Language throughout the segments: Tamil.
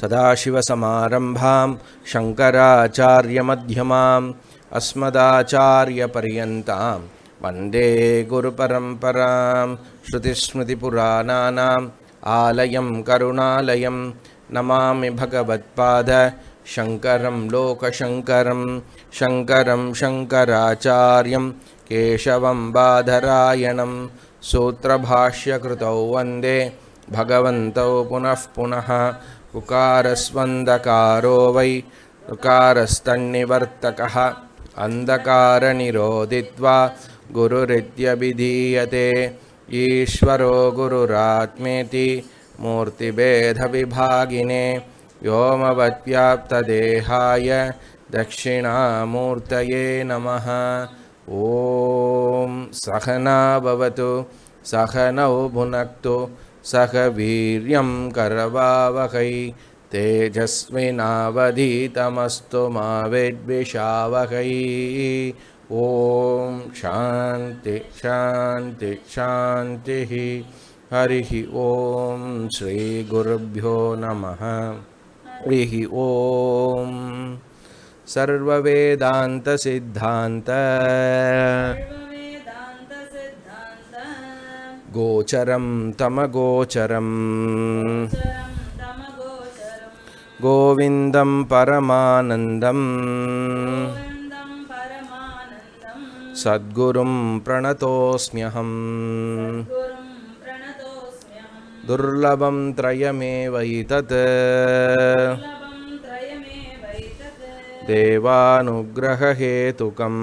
सदाशिवसमारम्भां शङ्कराचार्यमध्यमाम् अस्मदाचार्यपर्यन्तां वन्दे गुरुपरम्परां श्रुतिस्मृतिपुराणानाम् आलयं करुणालयं नमामि भगवत्पाद शङ्करं लोकशङ्करं शङ्करं शङ्कराचार्यं केशवं बाधरायणं सूत्रभाष्यकृतौ वन्दे भगवन्तौ पुनः पुनः उकारस्वन्दकारो वै उकारस्तन्निवर्तकः अन्धकारनिरोधित्वा गुरुरित्यभिधीयते ईश्वरो गुरुरात्मेति मूर्तिभेदविभागिने व्योमवत्याप्तदेहाय दक्षिणामूर्तये नमः ॐ सहना भवतु सहनौ भुनक्तु सह वीर्यं करवावहै मा माविद्विषावहै ॐ शान्ति शान्ति शान्तिः हरिः ॐ श्रीगुरुभ्यो नमः हरिः ॐ सर्ववेदान्तसिद्धान्त गोचरं तमगोचरम् गोविन्दं परमानन्दम् सद्गुरुं प्रणतोऽस्म्यहम् दुर्लभं त्रयमेवैतत् देवानुग्रहेतुकम्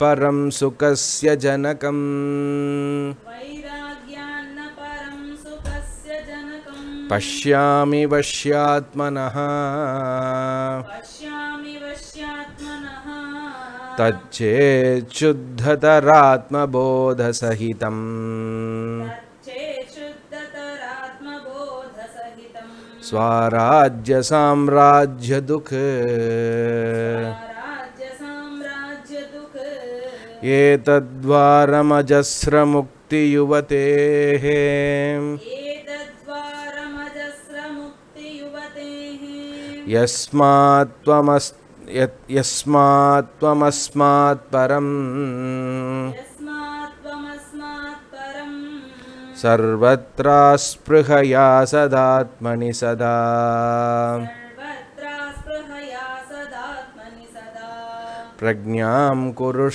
परं सुखस्य जनकम् पश्यामि वश्यात्मनः तच्चेच्छुद्धतरात्मबोधसहितम् शुद्धतरात्मबोधसहितम् स्वाराज्यसाम्राज्यदुःख एतद्द्वारमजस्रमुक्तियुवतेः यस्मात्त्वमस् त्वमस्मात् परम् सर्वत्रास्पृहया सदात्मनि सदा प्रज्ञां कुरु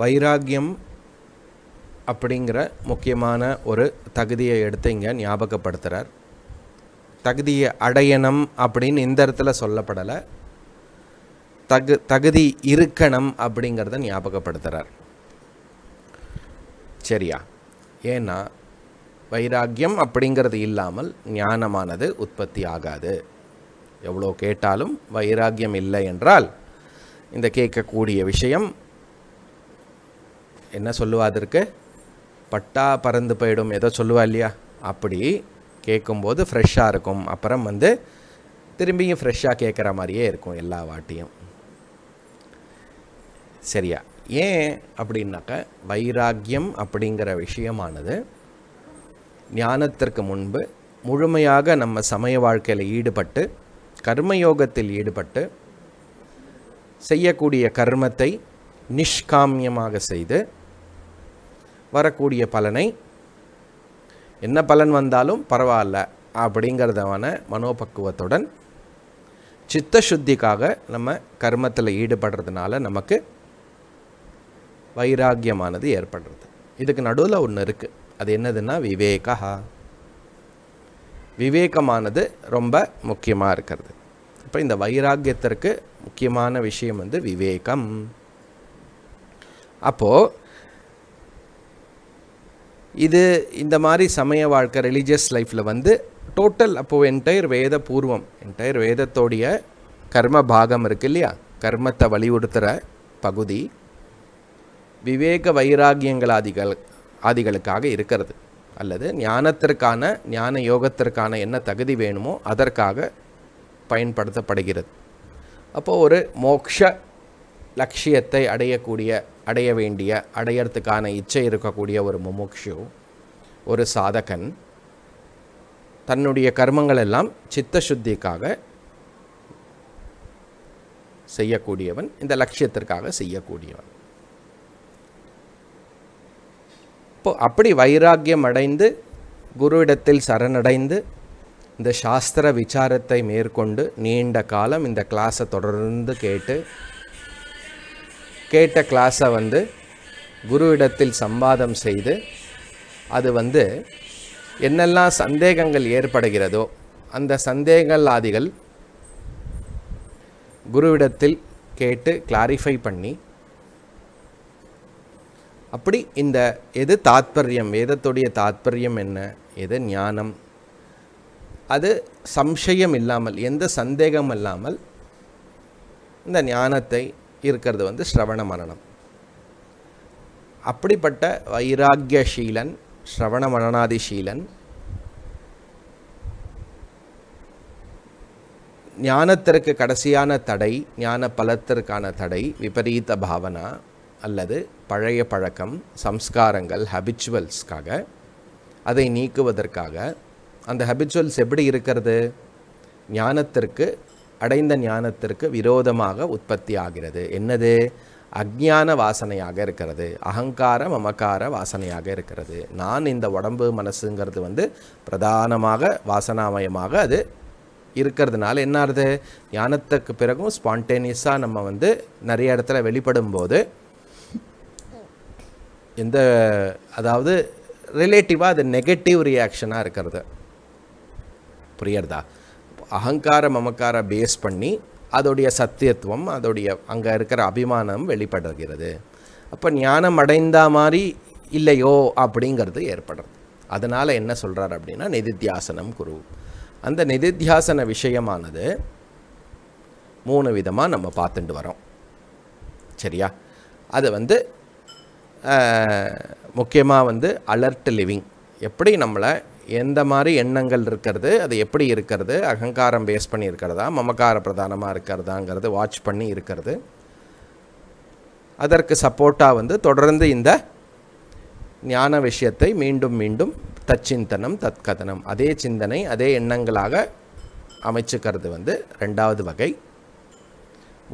வைராக்கியம் அப்படிங்கிற முக்கியமான ஒரு தகுதியை எடுத்து இங்கே ஞாபகப்படுத்துகிறார் தகுதியை அடையணும் அப்படின்னு இந்த இடத்துல சொல்லப்படலை தகு தகுதி இருக்கணும் அப்படிங்கிறத ஞாபகப்படுத்துகிறார் சரியா ஏன்னா வைராக்கியம் அப்படிங்கிறது இல்லாமல் ஞானமானது உற்பத்தி ஆகாது எவ்வளோ கேட்டாலும் வைராக்கியம் இல்லை என்றால் இந்த கேட்கக்கூடிய விஷயம் என்ன சொல்லுவா அதற்கு பட்டா பறந்து போயிடும் ஏதோ சொல்லுவா இல்லையா அப்படி கேட்கும்போது ஃப்ரெஷ்ஷாக இருக்கும் அப்புறம் வந்து திரும்பியும் ஃப்ரெஷ்ஷாக கேட்குற மாதிரியே இருக்கும் எல்லா வாட்டியும் சரியா ஏன் அப்படின்னாக்க வைராக்கியம் அப்படிங்கிற விஷயமானது ஞானத்திற்கு முன்பு முழுமையாக நம்ம சமய வாழ்க்கையில் ஈடுபட்டு கர்மயோகத்தில் ஈடுபட்டு செய்யக்கூடிய கர்மத்தை நிஷ்காமியமாக செய்து வரக்கூடிய பலனை என்ன பலன் வந்தாலும் பரவாயில்ல அப்படிங்கிறதவான மனோபக்குவத்துடன் சித்த சுத்திக்காக நம்ம கர்மத்தில் ஈடுபடுறதுனால நமக்கு வைராக்கியமானது ஏற்படுறது இதுக்கு நடுவில் ஒன்று இருக்குது அது என்னதுன்னா விவேகா விவேகமானது ரொம்ப முக்கியமாக இருக்கிறது இப்போ இந்த வைராக்கியத்திற்கு முக்கியமான விஷயம் வந்து விவேகம் அப்போது இது இந்த மாதிரி சமய வாழ்க்கை ரிலீஜியஸ் லைஃப்பில் வந்து டோட்டல் அப்போது என்டையர் வேத பூர்வம் என்டையர் வேதத்தோடைய கர்ம பாகம் இருக்கு இல்லையா கர்மத்தை வலியுறுத்துகிற பகுதி விவேக வைராகியங்கள் ஆதிகள் ஆதிகளுக்காக இருக்கிறது அல்லது ஞானத்திற்கான ஞான யோகத்திற்கான என்ன தகுதி வேணுமோ அதற்காக பயன்படுத்தப்படுகிறது அப்போது ஒரு மோக்ஷ லட்சியத்தை அடையக்கூடிய அடைய வேண்டிய அடையறதுக்கான இச்சை இருக்கக்கூடிய ஒரு முமுக்ஷு ஒரு சாதகன் தன்னுடைய கர்மங்கள் எல்லாம் சித்த சுத்திக்காக செய்யக்கூடியவன் இந்த லட்சியத்திற்காக செய்யக்கூடியவன் அப்போ அப்படி வைராக்கியம் அடைந்து குருவிடத்தில் சரணடைந்து இந்த சாஸ்திர விசாரத்தை மேற்கொண்டு நீண்ட காலம் இந்த கிளாஸை தொடர்ந்து கேட்டு கேட்ட கிளாஸை வந்து குருவிடத்தில் சம்பாதம் செய்து அது வந்து என்னெல்லாம் சந்தேகங்கள் ஏற்படுகிறதோ அந்த ஆதிகள் குருவிடத்தில் கேட்டு கிளாரிஃபை பண்ணி அப்படி இந்த எது தாத்பரியம் வேதத்துடைய தாத்பரியம் என்ன எது ஞானம் அது சம்சயம் இல்லாமல் எந்த சந்தேகம் இல்லாமல் இந்த ஞானத்தை இருக்கிறது வந்து ஸ்ரவண மரணம் அப்படிப்பட்ட வைராக்கியசீலன் ஸ்ரவண மரணாதிசீலன் ஞானத்திற்கு கடைசியான தடை ஞான பலத்திற்கான தடை விபரீத பாவனா அல்லது பழைய பழக்கம் சம்ஸ்காரங்கள் ஹபிச்சுவல்ஸ்க்காக அதை நீக்குவதற்காக அந்த ஹபிச்சுவல்ஸ் எப்படி இருக்கிறது ஞானத்திற்கு அடைந்த ஞானத்திற்கு விரோதமாக உற்பத்தி ஆகிறது என்னது அக்ஞான வாசனையாக இருக்கிறது அகங்கார மமக்கார வாசனையாக இருக்கிறது நான் இந்த உடம்பு மனசுங்கிறது வந்து பிரதானமாக வாசனாமயமாக அது இருக்கிறதுனால என்ன ஆகுது ஞானத்துக்கு பிறகும் ஸ்பான்டேனியஸாக நம்ம வந்து நிறைய இடத்துல வெளிப்படும் போது இந்த அதாவது ரிலேட்டிவாக அது நெகட்டிவ் ரியாக்ஷனாக இருக்கிறது புரியறதா அகங்கார மமக்கார பேஸ் பண்ணி அதோடைய சத்தியத்துவம் அதோடைய அங்கே இருக்கிற அபிமானம் வெளிப்படுகிறது அப்போ ஞானம் அடைந்த மாதிரி இல்லையோ அப்படிங்கிறது ஏற்படுறது அதனால் என்ன சொல்கிறார் அப்படின்னா நிதித்தியாசனம் குரு அந்த நிதித்தியாசன விஷயமானது மூணு விதமாக நம்ம பார்த்துட்டு வரோம் சரியா அது வந்து முக்கியமாக வந்து அலர்ட் லிவிங் எப்படி நம்மளை எந்த மாதிரி எண்ணங்கள் இருக்கிறது அது எப்படி இருக்கிறது அகங்காரம் பேஸ் பண்ணி இருக்கிறதா மமக்கார பிரதானமாக இருக்கிறதாங்கிறது வாட்ச் பண்ணி இருக்கிறது அதற்கு சப்போர்ட்டாக வந்து தொடர்ந்து இந்த ஞான விஷயத்தை மீண்டும் மீண்டும் தச்சிந்தனம் தற்கதனம் அதே சிந்தனை அதே எண்ணங்களாக அமைச்சுக்கிறது வந்து ரெண்டாவது வகை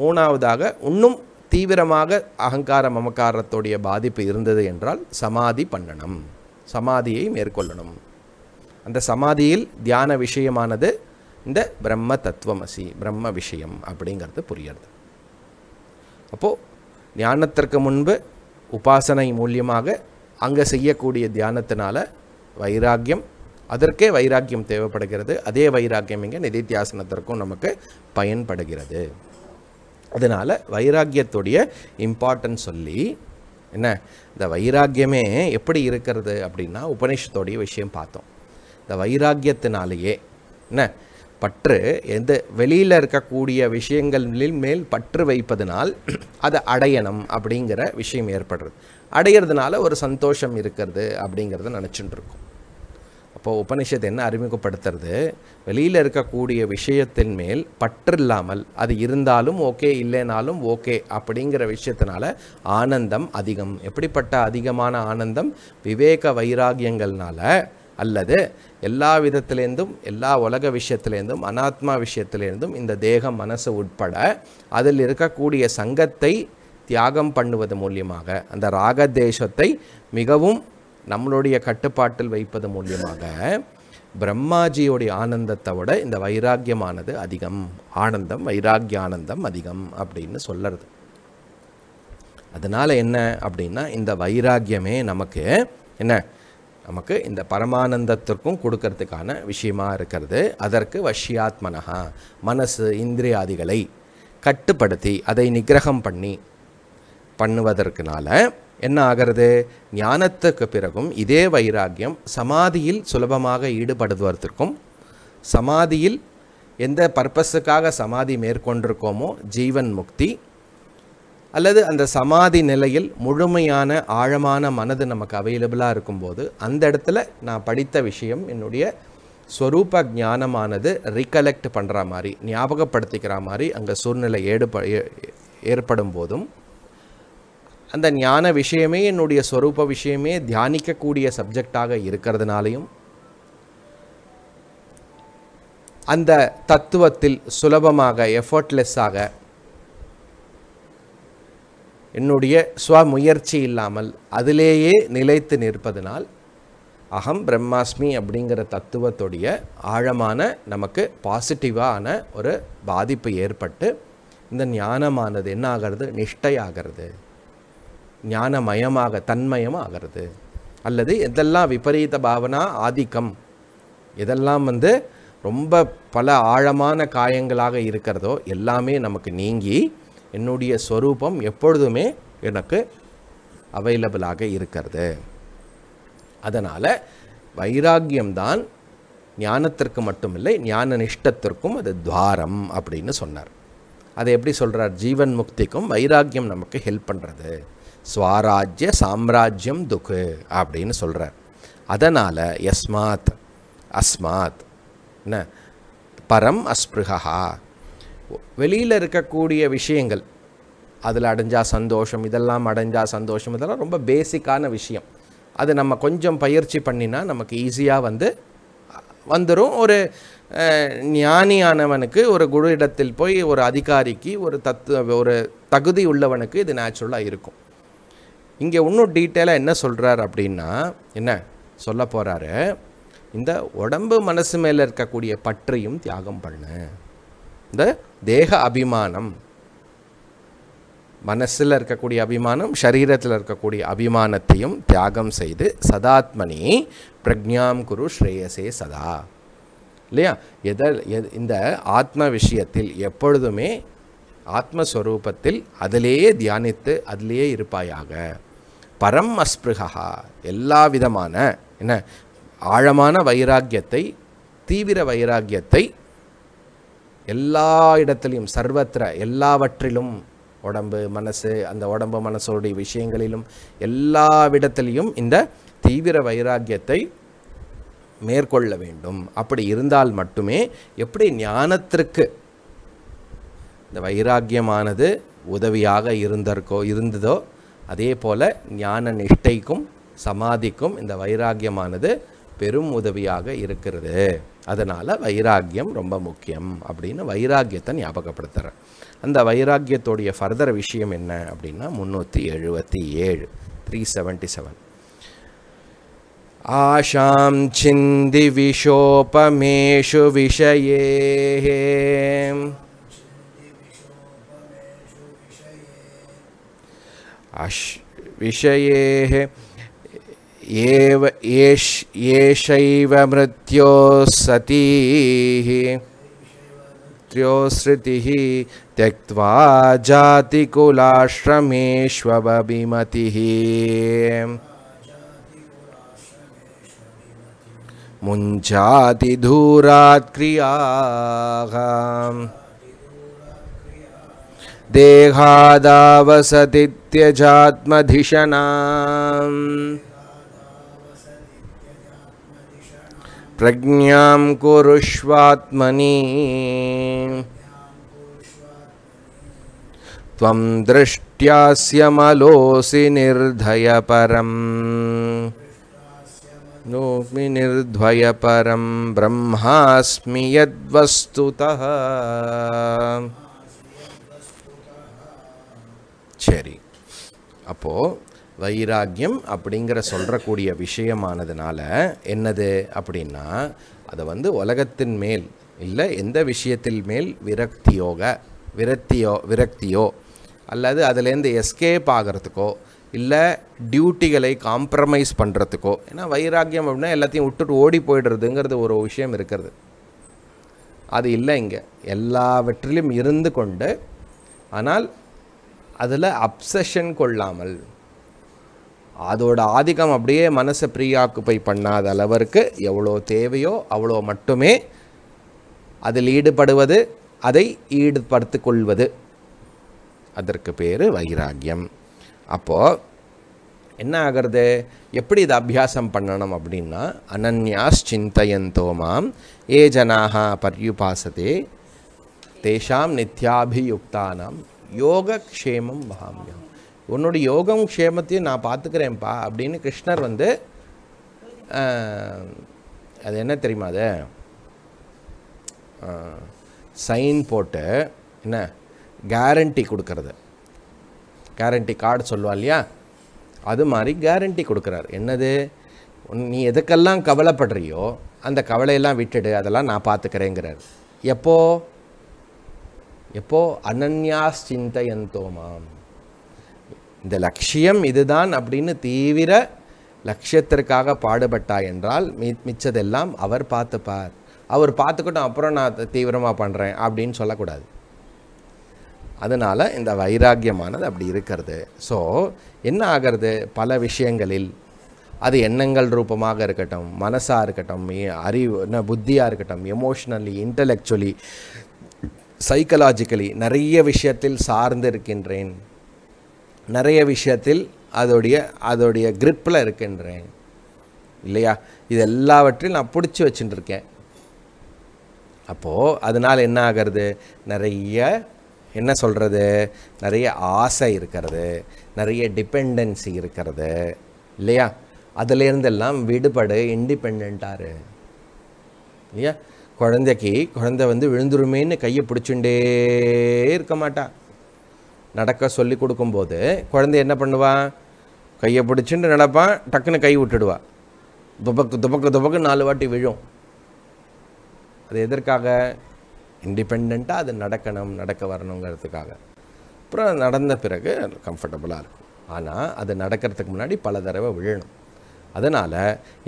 மூணாவதாக இன்னும் தீவிரமாக அகங்கார மமக்காரத்துடைய பாதிப்பு இருந்தது என்றால் சமாதி பண்ணணும் சமாதியை மேற்கொள்ளணும் அந்த சமாதியில் தியான விஷயமானது இந்த பிரம்ம தத்துவமசி பிரம்ம விஷயம் அப்படிங்கிறது புரியுறது அப்போது ஞானத்திற்கு முன்பு உபாசனை மூலியமாக அங்கே செய்யக்கூடிய தியானத்தினால வைராக்கியம் அதற்கே வைராக்கியம் தேவைப்படுகிறது அதே வைராக்கியம் இங்கே நிதித்தியாசனத்திற்கும் நமக்கு பயன்படுகிறது அதனால் வைராக்கியத்துடைய இம்பார்ட்டன்ஸ் சொல்லி என்ன இந்த வைராக்கியமே எப்படி இருக்கிறது அப்படின்னா உபநிஷத்தோடைய விஷயம் பார்த்தோம் இந்த வைராக்கியத்தினாலேயே என்ன பற்று எந்த வெளியில் இருக்கக்கூடிய விஷயங்களில் மேல் பற்று வைப்பதனால் அதை அடையணும் அப்படிங்கிற விஷயம் ஏற்படுறது அடையிறதுனால ஒரு சந்தோஷம் இருக்கிறது அப்படிங்கிறத நினச்சிட்டு இருக்கோம் அப்போ உபனிஷத் என்ன அறிமுகப்படுத்துறது வெளியில் இருக்கக்கூடிய விஷயத்தின் மேல் பற்று இல்லாமல் அது இருந்தாலும் ஓகே இல்லைனாலும் ஓகே அப்படிங்கிற விஷயத்தினால ஆனந்தம் அதிகம் எப்படிப்பட்ட அதிகமான ஆனந்தம் விவேக வைராகியங்கள்னால அல்லது எல்லா விதத்திலேருந்தும் எல்லா உலக விஷயத்திலேருந்தும் அனாத்மா விஷயத்திலேருந்தும் இந்த தேகம் மனசு உட்பட அதில் இருக்கக்கூடிய சங்கத்தை தியாகம் பண்ணுவது மூலியமாக அந்த ராகத்தேசத்தை மிகவும் நம்மளுடைய கட்டுப்பாட்டில் வைப்பது மூலியமாக பிரம்மாஜியோடைய ஆனந்தத்தை விட இந்த வைராக்கியமானது அதிகம் ஆனந்தம் வைராக்கிய ஆனந்தம் அதிகம் அப்படின்னு சொல்லறது அதனால் என்ன அப்படின்னா இந்த வைராக்கியமே நமக்கு என்ன நமக்கு இந்த பரமானந்தத்திற்கும் கொடுக்கறதுக்கான விஷயமாக இருக்கிறது அதற்கு வஷ்யாத்மனகா மனசு இந்திரியாதிகளை கட்டுப்படுத்தி அதை நிகிரகம் பண்ணி பண்ணுவதற்குனால என்ன ஆகிறது ஞானத்துக்கு பிறகும் இதே வைராக்கியம் சமாதியில் சுலபமாக ஈடுபடுவதற்கும் சமாதியில் எந்த பர்பஸுக்காக சமாதி மேற்கொண்டிருக்கோமோ ஜீவன் முக்தி அல்லது அந்த சமாதி நிலையில் முழுமையான ஆழமான மனது நமக்கு அவைலபிளாக இருக்கும்போது அந்த இடத்துல நான் படித்த விஷயம் என்னுடைய ஸ்வரூப ஞானமானது ரீகலெக்ட் பண்ணுற மாதிரி ஞாபகப்படுத்திக்கிற மாதிரி அங்கே சூழ்நிலை ஏடுப ஏற்படும் போதும் அந்த ஞான விஷயமே என்னுடைய ஸ்வரூப விஷயமே தியானிக்கக்கூடிய சப்ஜெக்டாக இருக்கிறதுனாலையும் அந்த தத்துவத்தில் சுலபமாக எஃபர்ட்லெஸ்ஸாக என்னுடைய ஸ்வ முயற்சி இல்லாமல் அதிலேயே நிலைத்து நிற்பதனால் அகம் பிரம்மாஸ்மி அப்படிங்கிற தத்துவத்துடைய ஆழமான நமக்கு பாசிட்டிவான ஒரு பாதிப்பு ஏற்பட்டு இந்த ஞானமானது என்ன ஆகிறது நிஷ்டையாகிறது ஞானமயமாக ஆகிறது அல்லது எதெல்லாம் விபரீத பாவனா ஆதிக்கம் எதெல்லாம் வந்து ரொம்ப பல ஆழமான காயங்களாக இருக்கிறதோ எல்லாமே நமக்கு நீங்கி என்னுடைய ஸ்வரூபம் எப்பொழுதுமே எனக்கு அவைலபிளாக இருக்கிறது அதனால் வைராக்கியம்தான் ஞானத்திற்கு மட்டுமில்லை ஞான நிஷ்டத்திற்கும் அது துவாரம் அப்படின்னு சொன்னார் அதை எப்படி சொல்கிறார் ஜீவன் முக்திக்கும் வைராக்கியம் நமக்கு ஹெல்ப் பண்ணுறது ஸ்வாராஜ்ய சாம்ராஜ்யம் துக்கு அப்படின்னு சொல்கிறார் அதனால் எஸ்மாத் அஸ்மாத் என்ன பரம் அஸ்பிருகா வெளியில் இருக்கக்கூடிய விஷயங்கள் அதில் அடைஞ்சால் சந்தோஷம் இதெல்லாம் அடைஞ்சால் சந்தோஷம் இதெல்லாம் ரொம்ப பேசிக்கான விஷயம் அது நம்ம கொஞ்சம் பயிற்சி பண்ணினா நமக்கு ஈஸியாக வந்து வந்துடும் ஒரு ஞானியானவனுக்கு ஒரு குரு இடத்தில் போய் ஒரு அதிகாரிக்கு ஒரு தத்துவ ஒரு தகுதி உள்ளவனுக்கு இது நேச்சுரலாக இருக்கும் இங்கே இன்னும் டீட்டெயிலாக என்ன சொல்கிறார் அப்படின்னா என்ன சொல்ல போகிறாரு இந்த உடம்பு மனசு மேலே இருக்கக்கூடிய பற்றையும் தியாகம் பண்ணு இந்த தேக அபிமானம் மனசில் இருக்கக்கூடிய அபிமானம் சரீரத்தில் இருக்கக்கூடிய அபிமானத்தையும் தியாகம் செய்து சதாத்மனி பிரக்ஞாம் குரு ஸ்ரேயசே சதா இல்லையா எத இந்த ஆத்ம விஷயத்தில் எப்பொழுதுமே ஆத்மஸ்வரூபத்தில் அதிலேயே தியானித்து அதிலேயே இருப்பாயாக பரம் அஸ்பிருகா எல்லா விதமான என்ன ஆழமான வைராக்கியத்தை தீவிர வைராக்கியத்தை எல்லா இடத்துலையும் சர்வத்திர எல்லாவற்றிலும் உடம்பு மனசு அந்த உடம்பு மனசோடைய விஷயங்களிலும் எல்லா விடத்திலையும் இந்த தீவிர வைராக்கியத்தை மேற்கொள்ள வேண்டும் அப்படி இருந்தால் மட்டுமே எப்படி ஞானத்திற்கு இந்த வைராக்கியமானது உதவியாக இருந்திருக்கோ இருந்ததோ அதே போல் ஞான நிஷ்டைக்கும் சமாதிக்கும் இந்த வைராக்கியமானது பெரும் உதவியாக இருக்கிறது அதனால் வைராக்கியம் ரொம்ப முக்கியம் அப்படின்னு வைராக்கியத்தை ஞாபகப்படுத்துகிறேன் அந்த வைராக்கியத்தோடைய ஃபர்தர் விஷயம் என்ன அப்படின்னா முந்நூற்றி எழுபத்தி ஏழு த்ரீ செவன்ட்டி செவன் ஆஷாம் சிந்தி விஷோபமேஷு விஷயே अश् विषयेः एव मृत्यो सती त्योसृतिः त्यक्त्वा जातिकुलाश्रमेष्वभिमतिः मुञ्चातिधूरात् क्रियाः देहादावसति त्यजात्मधिषणा प्रज्ञां कुरुष्वात्मनि त्वं दृष्ट्यास्यमलोऽसि निर्ध्वय परम् ब्रह्मास्मि यद्वस्तुतः சரி அப்போது வைராக்கியம் அப்படிங்கிற சொல்கிறக்கூடிய விஷயமானதுனால என்னது அப்படின்னா அதை வந்து உலகத்தின் மேல் இல்லை எந்த விஷயத்தில் மேல் விரக்தியோக விரக்தியோ விரக்தியோ அல்லது அதுலேருந்து எஸ்கேப் ஆகிறதுக்கோ இல்லை டியூட்டிகளை காம்ப்ரமைஸ் பண்ணுறதுக்கோ ஏன்னா வைராக்கியம் அப்படின்னா எல்லாத்தையும் விட்டுட்டு ஓடி போயிடுறதுங்கிறது ஒரு விஷயம் இருக்கிறது அது இல்லை இங்கே எல்லாவற்றிலும் இருந்து கொண்டு ஆனால் அதில் அப்சஷன் கொள்ளாமல் அதோட ஆதிக்கம் அப்படியே மனசை ப்ரீஆக்குப்பை பண்ணாத அளவிற்கு எவ்வளோ தேவையோ அவ்வளோ மட்டுமே அதில் ஈடுபடுவது அதை ஈடுபடுத்து கொள்வது அதற்கு பேர் வைராக்கியம் அப்போது என்ன ஆகிறது எப்படி இதை அபியாசம் பண்ணணும் அப்படின்னா அனன்யாஸ் சிந்தையந்தோமாம் ஏ ஜனாக பரியுபாசதே தேஷாம் நித்யாபியுக்தானாம் யோக க்ஷேமம் வகாமியம் உன்னுடைய யோகம் க்ஷேமத்தையும் நான் பார்த்துக்கிறேன்ப்பா அப்படின்னு கிருஷ்ணர் வந்து அது என்ன தெரியுமா அது சைன் போட்டு என்ன கேரண்டி கொடுக்கறது கேரண்டி கார்டு சொல்லுவா இல்லையா அது மாதிரி கேரண்டி கொடுக்குறார் என்னது நீ எதுக்கெல்லாம் கவலைப்படுறியோ அந்த கவலையெல்லாம் விட்டுடு அதெல்லாம் நான் பார்த்துக்கிறேங்கிறார் எப்போது எப்போது அனன்யாஸ் சிந்தையந்தோமாம் இந்த லட்சியம் இதுதான் அப்படின்னு தீவிர லட்சியத்திற்காக பாடுபட்டாய் என்றால் மி மிச்சதெல்லாம் அவர் பார்த்துப்பார் அவர் பார்த்துக்கிட்டோம் அப்புறம் நான் தீவிரமாக பண்ணுறேன் அப்படின்னு சொல்லக்கூடாது அதனால் இந்த வைராக்கியமானது அப்படி இருக்கிறது ஸோ என்ன ஆகிறது பல விஷயங்களில் அது எண்ணங்கள் ரூபமாக இருக்கட்டும் மனசாக இருக்கட்டும் அறிவு புத்தியாக இருக்கட்டும் எமோஷ்னலி இன்டலெக்சுவலி சைக்கலாஜிக்கலி நிறைய விஷயத்தில் சார்ந்து இருக்கின்றேன் நிறைய விஷயத்தில் அதோடைய அதோடைய கிரிப்பில் இருக்கின்றேன் இல்லையா இது எல்லாவற்றையும் நான் பிடிச்சி வச்சுட்டுருக்கேன் அப்போது அதனால் என்ன ஆகிறது நிறைய என்ன சொல்கிறது நிறைய ஆசை இருக்கிறது நிறைய டிபெண்டன்சி இருக்கிறது இல்லையா எல்லாம் விடுபடு இண்டிபெண்ட்டாரு இல்லையா குழந்தைக்கு குழந்தை வந்து விழுந்துருமேன்னு கையை பிடிச்சுட்டே இருக்க மாட்டாள் நடக்க சொல்லி கொடுக்கும்போது குழந்தை என்ன பண்ணுவான் கையை பிடிச்சிட்டு நடப்பான் டக்குன்னு கை விட்டுடுவா துபக்கு துபக்கு துபக்கு நாலு வாட்டி விழும் அது எதற்காக இண்டிபெண்ட்டாக அது நடக்கணும் நடக்க வரணுங்கிறதுக்காக அப்புறம் நடந்த பிறகு கம்ஃபர்டபுளாக இருக்கும் ஆனால் அது நடக்கிறதுக்கு முன்னாடி பல தடவை விழணும் அதனால்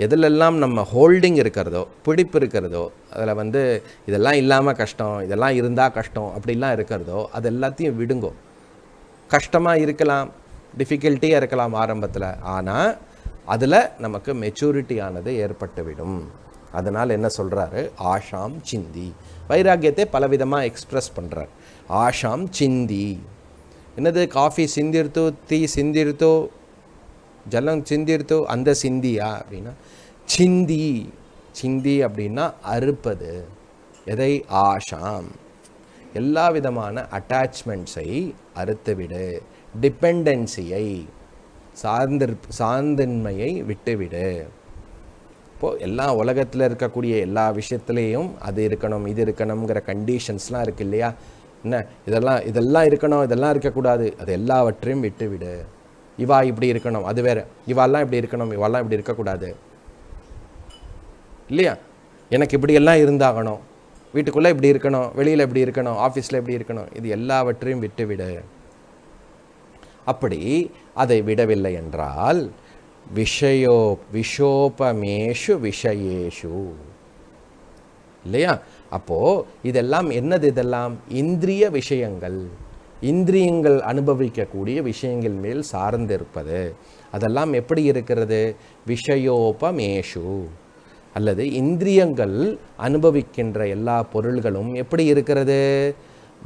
எதிலெல்லாம் நம்ம ஹோல்டிங் இருக்கிறதோ பிடிப்பு இருக்கிறதோ அதில் வந்து இதெல்லாம் இல்லாமல் கஷ்டம் இதெல்லாம் இருந்தால் கஷ்டம் அப்படிலாம் இருக்கிறதோ அது எல்லாத்தையும் விடுங்கோ கஷ்டமாக இருக்கலாம் டிஃபிகல்ட்டியாக இருக்கலாம் ஆரம்பத்தில் ஆனால் அதில் நமக்கு மெச்சூரிட்டி ஆனது ஏற்பட்டுவிடும் அதனால் என்ன சொல்கிறாரு ஆஷாம் சிந்தி வைராக்கியத்தை பலவிதமாக எக்ஸ்ப்ரெஸ் பண்ணுறார் ஆஷாம் சிந்தி என்னது காஃபி சிந்திருத்தோ தீ சிந்திருத்தோ ஜலம் சிந்திருத்தோ அந்த சிந்தியா அப்படின்னா சிந்தி சிந்தி அப்படின்னா அறுப்பது எதை ஆஷாம் எல்லா விதமான அட்டாச்மெண்ட்ஸை அறுத்துவிடு டிபெண்டன்சியை சார்ந்திரு சார்ந்தின்மையை விட்டுவிடு இப்போது எல்லா உலகத்தில் இருக்கக்கூடிய எல்லா விஷயத்துலேயும் அது இருக்கணும் இது இருக்கணுங்கிற கண்டிஷன்ஸ்லாம் இருக்குது இல்லையா என்ன இதெல்லாம் இதெல்லாம் இருக்கணும் இதெல்லாம் இருக்கக்கூடாது அது எல்லாவற்றையும் விட்டுவிடு இவா இப்படி இருக்கணும் அது வேறு இவாலாம் இப்படி இருக்கணும் இவாலாம் இப்படி இருக்கக்கூடாது இல்லையா எனக்கு இப்படியெல்லாம் இருந்தாகணும் வீட்டுக்குள்ளே இப்படி இருக்கணும் வெளியில் இப்படி இருக்கணும் ஆஃபீஸில் இப்படி இருக்கணும் இது எல்லாவற்றையும் விட்டுவிடு அப்படி அதை விடவில்லை என்றால் விஷயோ விஷோபமேஷு விஷயேஷு இல்லையா அப்போது இதெல்லாம் என்னது இதெல்லாம் இந்திரிய விஷயங்கள் இந்திரியங்கள் அனுபவிக்கக்கூடிய விஷயங்கள் மேல் சார்ந்திருப்பது அதெல்லாம் எப்படி இருக்கிறது விஷயோபமேஷு அல்லது இந்திரியங்கள் அனுபவிக்கின்ற எல்லா பொருள்களும் எப்படி இருக்கிறது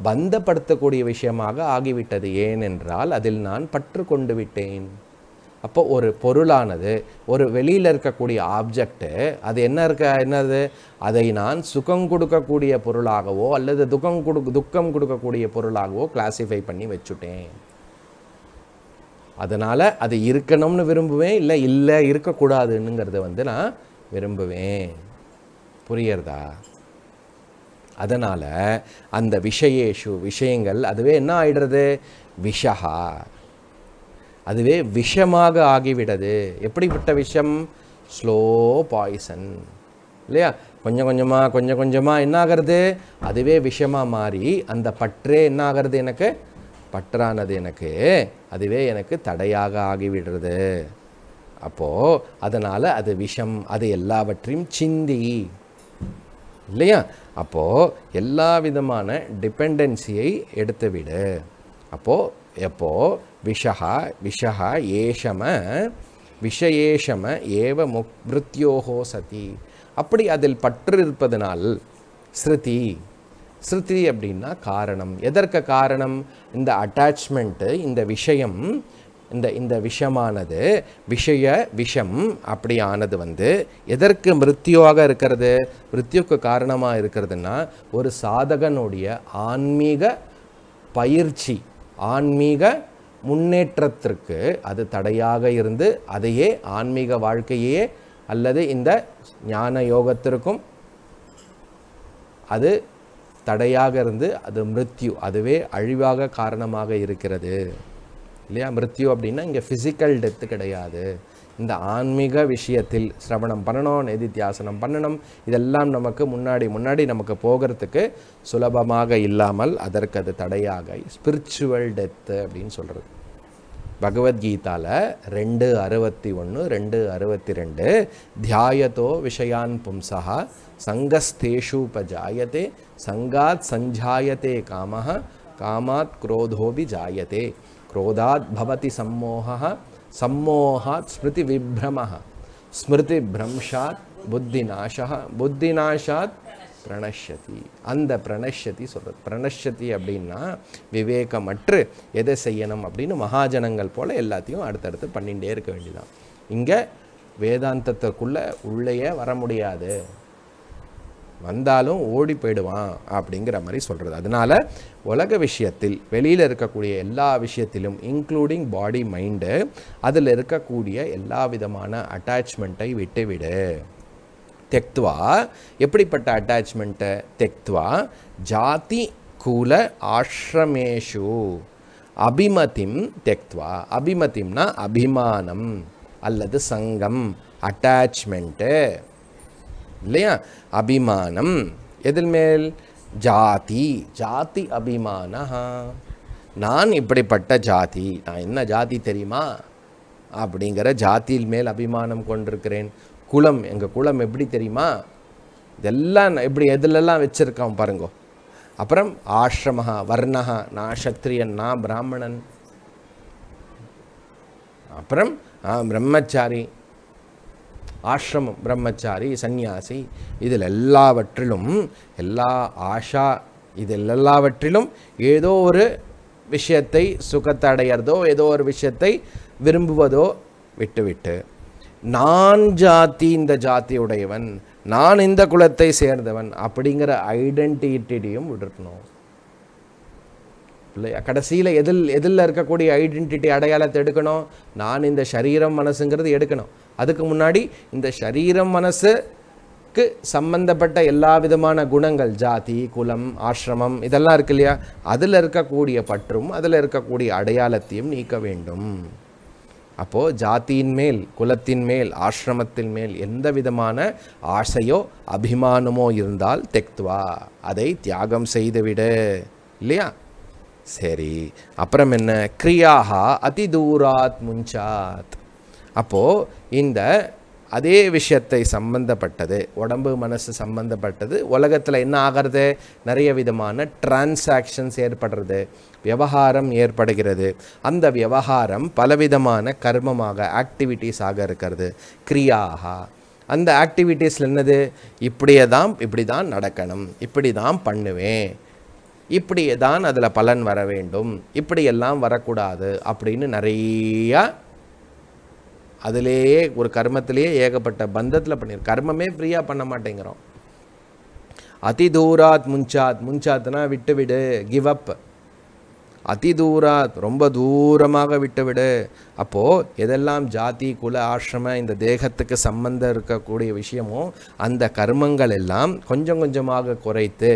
பந்தப்படுத்தக்கூடிய விஷயமாக ஆகிவிட்டது ஏனென்றால் அதில் நான் பற்று கொண்டு விட்டேன் அப்போ ஒரு பொருளானது ஒரு வெளியில் இருக்கக்கூடிய ஆப்ஜெக்ட்டு அது என்ன இருக்க என்னது அதை நான் சுகம் கொடுக்கக்கூடிய பொருளாகவோ அல்லது துக்கம் கொடு துக்கம் கொடுக்கக்கூடிய பொருளாகவோ கிளாஸிஃபை பண்ணி வச்சுட்டேன் அதனால் அது இருக்கணும்னு விரும்புவேன் இல்லை இல்லை இருக்கக்கூடாதுன்னுங்கிறத வந்து நான் விரும்புவேன் புரியறதா அதனால் அந்த விஷயேஷு விஷயங்கள் அதுவே என்ன ஆகிடுறது விஷகா அதுவே விஷமாக ஆகிவிடது எப்படிப்பட்ட விஷம் ஸ்லோ பாய்சன் இல்லையா கொஞ்சம் கொஞ்சமாக கொஞ்சம் கொஞ்சமாக என்ன ஆகிறது அதுவே விஷமாக மாறி அந்த பற்றே என்ன ஆகிறது எனக்கு பற்றானது எனக்கு அதுவே எனக்கு தடையாக ஆகிவிடுறது அப்போது அதனால் அது விஷம் அது எல்லாவற்றையும் சிந்தி இல்லையா அப்போது எல்லா விதமான டிபெண்டன்சியை எடுத்துவிடு அப்போது எப்போது விஷா விஷா ஏஷம விஷயேஷம ஏவ முக் மிருத்யோகோ சதி அப்படி அதில் பற்று இருப்பதனால் ஸ்ருதி ஸ்ருதி அப்படின்னா காரணம் எதற்கு காரணம் இந்த அட்டாச்மெண்ட்டு இந்த விஷயம் இந்த இந்த விஷமானது விஷய விஷம் அப்படியானது வந்து எதற்கு மிருத்தியோக இருக்கிறது மிருத்தியோக்கு காரணமாக இருக்கிறதுனா ஒரு சாதகனுடைய ஆன்மீக பயிற்சி ஆன்மீக முன்னேற்றத்திற்கு அது தடையாக இருந்து அதையே ஆன்மீக வாழ்க்கையே அல்லது இந்த ஞான யோகத்திற்கும் அது தடையாக இருந்து அது மிருத்யு அதுவே அழிவாக காரணமாக இருக்கிறது இல்லையா மிருத்யு அப்படின்னா இங்கே ஃபிசிக்கல் டெத்து கிடையாது இந்த ஆன்மீக விஷயத்தில் சிரவணம் பண்ணணும் நிதித்தியாசனம் பண்ணணும் இதெல்லாம் நமக்கு முன்னாடி முன்னாடி நமக்கு போகிறதுக்கு சுலபமாக இல்லாமல் அதற்கு அது தடையாக ஸ்பிரிச்சுவல் டெத்து அப்படின்னு சொல்கிறது பகவத்கீதாவில் ரெண்டு அறுபத்தி ஒன்று ரெண்டு அறுபத்தி ரெண்டு தியாயத்தோ விஷயான் பும்சா சங்கஸ்தேஷூபஜாயத்தே சங்காத் சஞ்சாயத்தே காம காமாத் குரோதோபி ஜாயத்தே குரோதாத் பவதி சம்மோக சம்மோகாத் ஸ்மிருதி விப்ரம ஸ்மிருதி பிரம்ஷாத் புத்தி நாஷாத் பிரணஷதி அந்த பிரணஷதி சொல்கிறது பிரணஷதி அப்படின்னா விவேகம் அற்று எதை செய்யணும் அப்படின்னு மகாஜனங்கள் போல் எல்லாத்தையும் அடுத்தடுத்து பண்ணிகிட்டே இருக்க வேண்டியதான் இங்கே வேதாந்தத்துக்குள்ளே உள்ளேயே வர முடியாது வந்தாலும் ஓடி போயிடுவான் அப்படிங்கிற மாதிரி சொல்கிறது அதனால் உலக விஷயத்தில் வெளியில் இருக்கக்கூடிய எல்லா விஷயத்திலும் இன்க்ளூடிங் பாடி மைண்டு அதில் இருக்கக்கூடிய எல்லா விதமான அட்டாச்மெண்ட்டை விட்டுவிடு தெக்துவா எப்படிப்பட்ட அட்டாச்மெண்ட்டை தெக்துவா ஜாதி கூல ஆஷ்ரமேஷு அபிமதிம் தெக்துவா அபிமதிம்னா அபிமானம் அல்லது சங்கம் அட்டாச்மெண்ட்டு இல்லையா அபிமானம் எதில் மேல் ஜாதி ஜாதி அபிமானா நான் இப்படிப்பட்ட ஜாதி நான் என்ன ஜாதி தெரியுமா அப்படிங்கிற ஜாத்தியில் மேல் அபிமானம் கொண்டிருக்கிறேன் குலம் எங்கள் குலம் எப்படி தெரியுமா இதெல்லாம் எப்படி எதுலெல்லாம் வச்சுருக்கோம் பாருங்கோ அப்புறம் ஆஷ்ரமஹா வர்ணா நான் சத்திரியன் நான் பிராமணன் அப்புறம் பிரம்மச்சாரி ஆசிரமம் பிரம்மச்சாரி சந்நியாசி இதில் எல்லாவற்றிலும் எல்லா ஆஷா இதில் எல்லாவற்றிலும் ஏதோ ஒரு விஷயத்தை சுகத்தை அடையிறதோ ஏதோ ஒரு விஷயத்தை விரும்புவதோ விட்டுவிட்டு நான் ஜாதி இந்த ஜாதி உடையவன் நான் இந்த குலத்தை சேர்ந்தவன் அப்படிங்கிற ஐடென்டிட்டியும் விடுக்கணும் இல்லையா கடைசியில் எதில் எதில் இருக்கக்கூடிய ஐடென்டிட்டி அடையாளத்தை எடுக்கணும் நான் இந்த சரீரம் மனசுங்கிறது எடுக்கணும் அதுக்கு முன்னாடி இந்த சரீரம் மனசுக்கு சம்பந்தப்பட்ட எல்லா விதமான குணங்கள் ஜாதி குலம் ஆசிரமம் இதெல்லாம் இருக்கு இல்லையா அதில் இருக்கக்கூடிய பற்றும் அதில் இருக்கக்கூடிய அடையாளத்தையும் நீக்க வேண்டும் அப்போது ஜாத்தியின் மேல் குலத்தின் மேல் ஆசிரமத்தின் மேல் எந்த விதமான ஆசையோ அபிமானமோ இருந்தால் தெக்துவா அதை தியாகம் செய்துவிடு இல்லையா சரி அப்புறம் என்ன கிரியாகா அதி தூராத் முஞ்சாத் அப்போது இந்த அதே விஷயத்தை சம்பந்தப்பட்டது உடம்பு மனசு சம்பந்தப்பட்டது உலகத்தில் என்ன ஆகிறது நிறைய விதமான டிரான்சாக்ஷன்ஸ் ஏற்படுறது விவகாரம் ஏற்படுகிறது அந்த விவகாரம் பலவிதமான கர்மமாக ஆக்டிவிட்டீஸ் ஆக இருக்கிறது கிரியாக அந்த ஆக்டிவிட்டீஸில் என்னது இப்படியே தான் இப்படி தான் நடக்கணும் இப்படி தான் பண்ணுவேன் இப்படியே தான் அதில் பலன் வர வேண்டும் இப்படியெல்லாம் வரக்கூடாது அப்படின்னு நிறையா அதிலேயே ஒரு கர்மத்திலேயே ஏகப்பட்ட பந்தத்தில் பண்ணிரு கர்மமே ஃப்ரீயாக பண்ண மாட்டேங்கிறோம் அதி தூராத் முன்சாத் முன்சாத்னா விட்டு விடு கிவ் அப் அதி தூராத் ரொம்ப தூரமாக விட்டுவிடு அப்போது எதெல்லாம் ஜாதி குல ஆசிரம இந்த தேகத்துக்கு சம்பந்தம் இருக்கக்கூடிய விஷயமோ அந்த கர்மங்கள் எல்லாம் கொஞ்சம் கொஞ்சமாக குறைத்து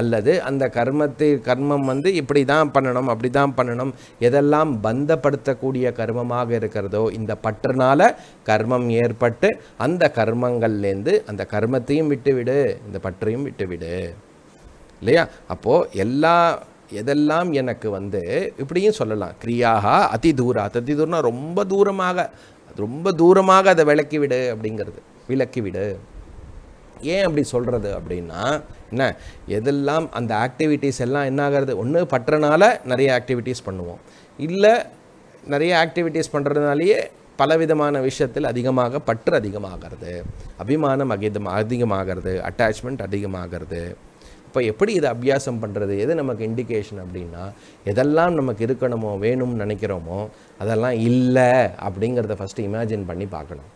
அல்லது அந்த கர்மத்தை கர்மம் வந்து இப்படி தான் பண்ணணும் அப்படி தான் பண்ணணும் எதெல்லாம் பந்தப்படுத்தக்கூடிய கர்மமாக இருக்கிறதோ இந்த பற்றுனால் கர்மம் ஏற்பட்டு அந்த கர்மங்கள்லேருந்து அந்த கர்மத்தையும் விட்டுவிடு இந்த பற்றையும் விட்டுவிடு இல்லையா அப்போது எல்லா எதெல்லாம் எனக்கு வந்து இப்படியும் சொல்லலாம் கிரியாக அதி தூரம் அதி தூரம்னா ரொம்ப தூரமாக ரொம்ப தூரமாக அதை விளக்கிவிடு அப்படிங்கிறது விளக்கிவிடு ஏன் அப்படி சொல்கிறது அப்படின்னா என்ன எதெல்லாம் அந்த ஆக்டிவிட்டீஸ் எல்லாம் என்ன ஆகிறது ஒன்று பற்றனால நிறைய ஆக்டிவிட்டீஸ் பண்ணுவோம் இல்லை நிறைய ஆக்டிவிட்டீஸ் பண்ணுறதுனாலேயே பலவிதமான விஷயத்தில் அதிகமாக பற்று அதிகமாகிறது அபிமானம் அகிதம் அதிகமாகிறது அட்டாச்மெண்ட் அதிகமாகிறது இப்போ எப்படி இதை அபியாசம் பண்ணுறது எது நமக்கு இண்டிகேஷன் அப்படின்னா எதெல்லாம் நமக்கு இருக்கணுமோ வேணும்னு நினைக்கிறோமோ அதெல்லாம் இல்லை அப்படிங்கிறத ஃபஸ்ட்டு இமேஜின் பண்ணி பார்க்கணும்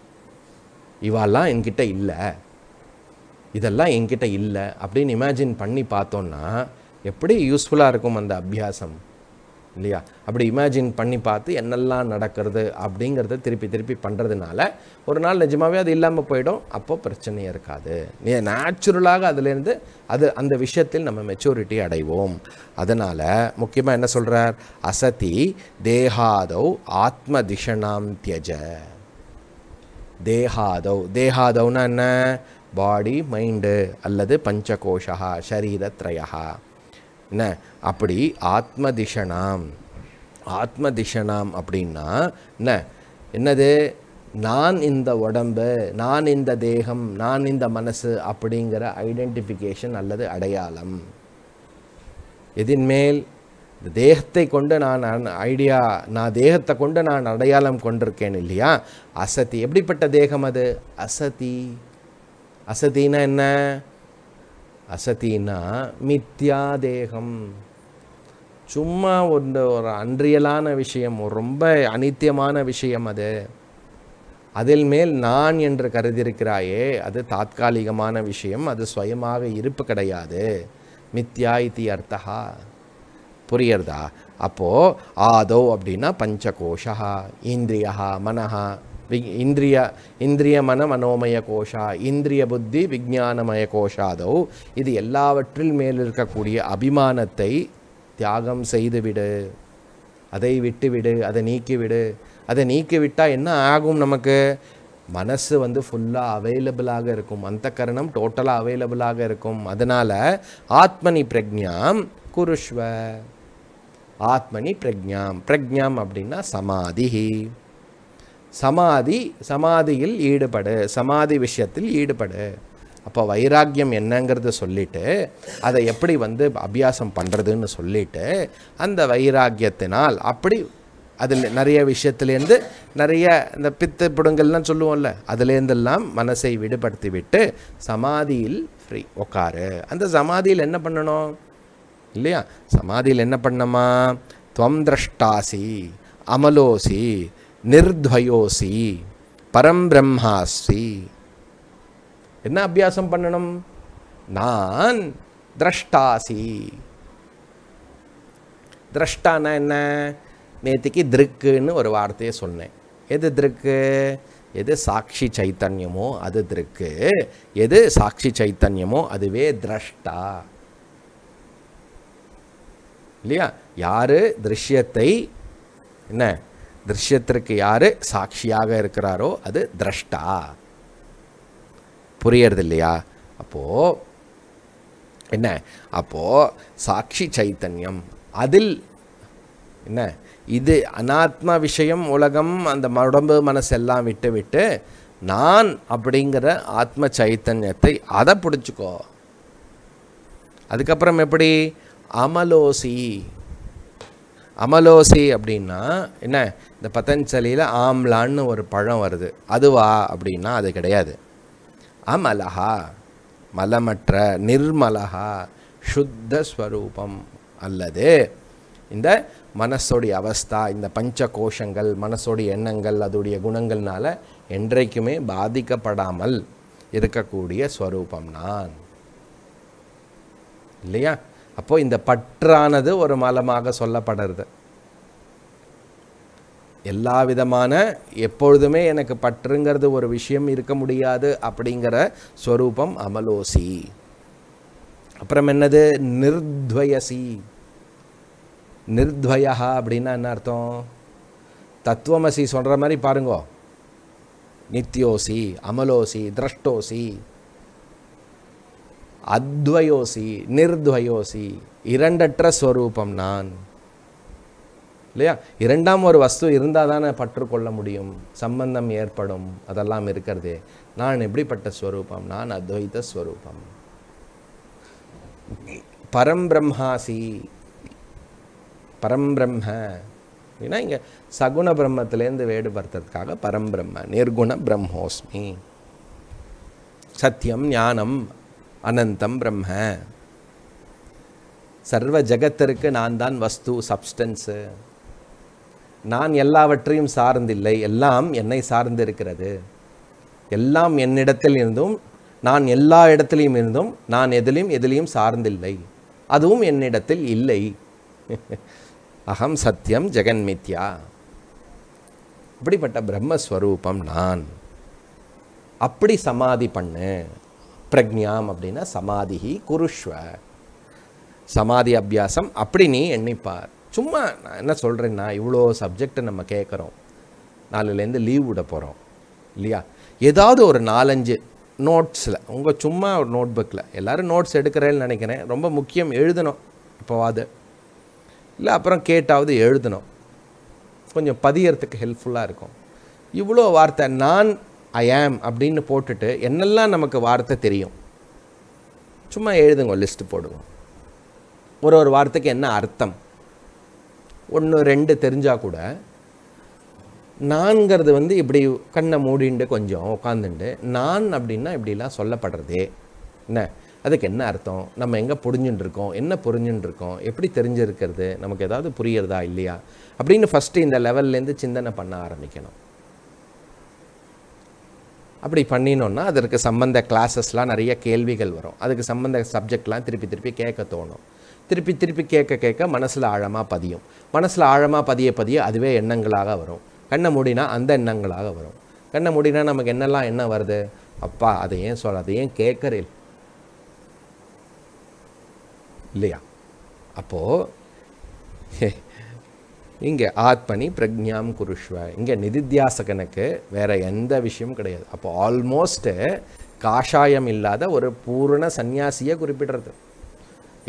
இவாலாம் என்கிட்ட இல்லை இதெல்லாம் என்கிட்ட இல்லை அப்படின்னு இமேஜின் பண்ணி பார்த்தோன்னா எப்படி யூஸ்ஃபுல்லாக இருக்கும் அந்த அபியாசம் இல்லையா அப்படி இமேஜின் பண்ணி பார்த்து என்னெல்லாம் நடக்கிறது அப்படிங்கிறத திருப்பி திருப்பி பண்ணுறதுனால ஒரு நாள் நிஜமாகவே அது இல்லாமல் போயிடும் அப்போ பிரச்சனையே இருக்காது நேச்சுரலாக அதுலேருந்து அது அந்த விஷயத்தில் நம்ம மெச்சூரிட்டி அடைவோம் அதனால் முக்கியமாக என்ன சொல்கிறார் அசதி தேகாதவ் ஆத்ம திஷனாம் தியஜ தேகாதவ் தேகாதவ்னா என்ன பாடி மைண்டு அல்லது பஞ்சகோஷா சரீரத்ரயா என்ன அப்படி ஆத்மதிஷனாம் ஆத்மதிஷனாம் அப்படின்னா என்ன என்னது நான் இந்த உடம்பு நான் இந்த தேகம் நான் இந்த மனசு அப்படிங்கிற ஐடென்டிஃபிகேஷன் அல்லது அடையாளம் எதின்மேல் தேகத்தை கொண்டு நான் ஐடியா நான் தேகத்தை கொண்டு நான் அடையாளம் கொண்டிருக்கேன் இல்லையா அசதி எப்படிப்பட்ட தேகம் அது அசதி அசதினா என்ன அசத்தினா மித்யா தேகம் சும்மா ஒன்று ஒரு அன்றியலான விஷயம் ரொம்ப அனித்தியமான விஷயம் அது அதில் மேல் நான் என்று கருதியிருக்கிறாயே அது தாற்காலிகமான விஷயம் அது சுயமாக இருப்பு கிடையாது மித்யா இத்தி அர்த்தகா புரியறதா அப்போது ஆதோ அப்படின்னா பஞ்சகோஷா இந்திரியா மனஹா ඉන්ද්‍රිය இந்திரிய மன மனோமய கோஷா இந்திரிய புத்தி விஜானமய கோஷாதோ இது எல்லாவற்றில் மேல் இருக்கக்கூடிய அபிமானத்தை தியாகம் செய்துவிடு அதை விட்டுவிடு அதை நீக்கிவிடு அதை நீக்கிவிட்டால் என்ன ஆகும் நமக்கு மனசு வந்து ஃபுல்லாக அவைலபிளாக இருக்கும் அந்த கரணம் டோட்டலாக அவைலபிளாக இருக்கும் அதனால் ஆத்மனி பிரக்ஞாம் குருஷ்வ ஆத்மனி பிரக்ஞாம் பிரக்ஞாம் அப்படின்னா சமாதி சமாதி சமாதியில் ஈடுபடு சமாதி விஷயத்தில் ஈடுபடு அப்போ வைராக்கியம் என்னங்கிறத சொல்லிவிட்டு அதை எப்படி வந்து அபியாசம் பண்ணுறதுன்னு சொல்லிவிட்டு அந்த வைராக்கியத்தினால் அப்படி அதில் நிறைய விஷயத்துலேருந்து நிறைய இந்த பித்து பிடுங்கள்லாம் சொல்லுவோம்ல அதுலேருந்தெல்லாம் மனசை விடுபடுத்தி விட்டு சமாதியில் ஃப்ரீ உக்காரு அந்த சமாதியில் என்ன பண்ணணும் இல்லையா சமாதியில் என்ன பண்ணமா துவம் திரஷ்டாசி அமலோசி நிர்த்வயோசி பரம் பிரம்மாஸ்வி என்ன அபியாசம் பண்ணணும் நான் திரஷ்டாசி திரஷ்டானா என்ன நேற்றுக்கு திருக்குன்னு ஒரு வார்த்தையை சொன்னேன் எது திருக்கு எது சாட்சி சைத்தன்யமோ அது திருக்கு எது சாட்சி சைத்தன்யமோ அதுவே திரஷ்டா இல்லையா யாரு திருஷ்யத்தை என்ன திருஷ்யத்திற்கு யார் சாட்சியாக இருக்கிறாரோ அது திரஷ்டா புரியறது இல்லையா அப்போது என்ன அப்போது சாட்சி சைத்தன்யம் அதில் என்ன இது அனாத்மா விஷயம் உலகம் அந்த உடம்பு மனசெல்லாம் விட்டு விட்டு நான் அப்படிங்கிற ஆத்ம சைத்தன்யத்தை அதை பிடிச்சிக்கோ அதுக்கப்புறம் எப்படி அமலோசி அமலோசி அப்படின்னா என்ன இந்த பத்தஞ்சலியில் ஆம்லான்னு ஒரு பழம் வருது அதுவா அப்படின்னா அது கிடையாது அமலஹா மலமற்ற நிர்மலகா சுத்த ஸ்வரூபம் அல்லது இந்த மனசோடைய அவஸ்தா இந்த பஞ்ச கோஷங்கள் மனசோடைய எண்ணங்கள் அதோடைய குணங்கள்னால என்றைக்குமே பாதிக்கப்படாமல் இருக்கக்கூடிய ஸ்வரூபம் நான் இல்லையா அப்போது இந்த பற்றானது ஒரு மலமாக சொல்லப்படுறது எல்லா விதமான எப்பொழுதுமே எனக்கு பற்றுங்கிறது ஒரு விஷயம் இருக்க முடியாது அப்படிங்கிற ஸ்வரூபம் அமலோசி அப்புறம் என்னது நிர்த்வயசி நிர்த்வயா அப்படின்னா என்ன அர்த்தம் தத்துவமசி சொல்கிற மாதிரி பாருங்கோ நித்யோசி அமலோசி திரஷ்டோசி அத்வயோசி நிர்துவயோசி இரண்டற்ற ஸ்வரூபம் நான் இல்லையா இரண்டாம் ஒரு வஸ்து இருந்தால் தானே பற்றுக்கொள்ள முடியும் சம்பந்தம் ஏற்படும் அதெல்லாம் இருக்கிறதே நான் எப்படிப்பட்ட ஸ்வரூபம் நான் அத்வைத ஸ்வரூபம் பரம்பிரம்மாசி பரம்பிரம்ம அப்படின்னா இங்கே சகுண பிரம்மத்திலேருந்து வேடுபடுத்துறதுக்காக பரம்பிரம்ம நிர்குண பிரம்மோஸ்மி சத்தியம் ஞானம் அனந்தம் பிரம்ம சர்வ ஜகத்திற்கு நான் தான் வஸ்து சப்ஸ்டன்ஸு நான் எல்லாவற்றையும் சார்ந்தில்லை எல்லாம் என்னை சார்ந்திருக்கிறது எல்லாம் என்னிடத்தில் இருந்தும் நான் எல்லா இடத்துலையும் இருந்தும் நான் எதிலையும் எதிலையும் சார்ந்தில்லை அதுவும் என்னிடத்தில் இல்லை அகம் சத்தியம் ஜெகன்மித்யா இப்படிப்பட்ட பிரம்மஸ்வரூபம் நான் அப்படி சமாதி பண்ணு பிரக்ஞாம் அப்படின்னா சமாதி குருஷ்வ சமாதி அபியாசம் அப்படி நீ எண்ணிப்பார் சும்மா நான் என்ன சொல்கிறேன்னா இவ்வளோ சப்ஜெக்டை நம்ம கேட்குறோம் நாலுலேருந்து லீவ் விட போகிறோம் இல்லையா ஏதாவது ஒரு நாலஞ்சு நோட்ஸில் உங்கள் சும்மா ஒரு நோட் புக்கில் எல்லோரும் நோட்ஸ் எடுக்கிறேன்னு நினைக்கிறேன் ரொம்ப முக்கியம் எழுதணும் இப்போவாது இல்லை அப்புறம் கேட்டாவது எழுதணும் கொஞ்சம் பதியறதுக்கு ஹெல்ப்ஃபுல்லாக இருக்கும் இவ்வளோ வார்த்தை நான் ஐ ஆம் அப்படின்னு போட்டுட்டு என்னெல்லாம் நமக்கு வார்த்தை தெரியும் சும்மா எழுதுங்க லிஸ்ட்டு போடுவோம் ஒரு ஒரு வார்த்தைக்கு என்ன அர்த்தம் ஒன்று ரெண்டு தெரிஞ்சால் கூட நான்கிறது வந்து இப்படி கண்ணை மூடிண்டு கொஞ்சம் உட்காந்துண்டு நான் அப்படின்னா இப்படிலாம் சொல்லப்படுறதே என்ன அதுக்கு என்ன அர்த்தம் நம்ம எங்கே புரிஞ்சுட்டுருக்கோம் என்ன புரிஞ்சுட்டுருக்கோம் எப்படி தெரிஞ்சிருக்கிறது நமக்கு ஏதாவது புரியறதா இல்லையா அப்படின்னு ஃபஸ்ட்டு இந்த லெவல்லேருந்து சிந்தனை பண்ண ஆரம்பிக்கணும் அப்படி பண்ணினோன்னா அதற்கு சம்மந்த கிளாஸஸ்லாம் நிறைய கேள்விகள் வரும் அதுக்கு சம்மந்த சப்ஜெக்ட்லாம் திருப்பி திருப்பி கேட்க தோணும் திருப்பி திருப்பி கேட்க கேட்க மனசில் ஆழமாக பதியும் மனசில் ஆழமாக பதிய பதிய அதுவே எண்ணங்களாக வரும் கண்ணை மூடினா அந்த எண்ணங்களாக வரும் கண்ணை மூடினா நமக்கு என்னெல்லாம் என்ன வருது அப்பா அதை ஏன் சொல்ல அதை ஏன் கேட்குறேன் இல்லையா அப்போது இங்கே ஆத்மனி பிரக்ஞாம் குருஷ்வ இங்கே நிதித்தியாசகனுக்கு வேறு எந்த விஷயமும் கிடையாது அப்போ ஆல்மோஸ்ட்டு காஷாயம் இல்லாத ஒரு பூர்ண சந்நியாசியை குறிப்பிடுறது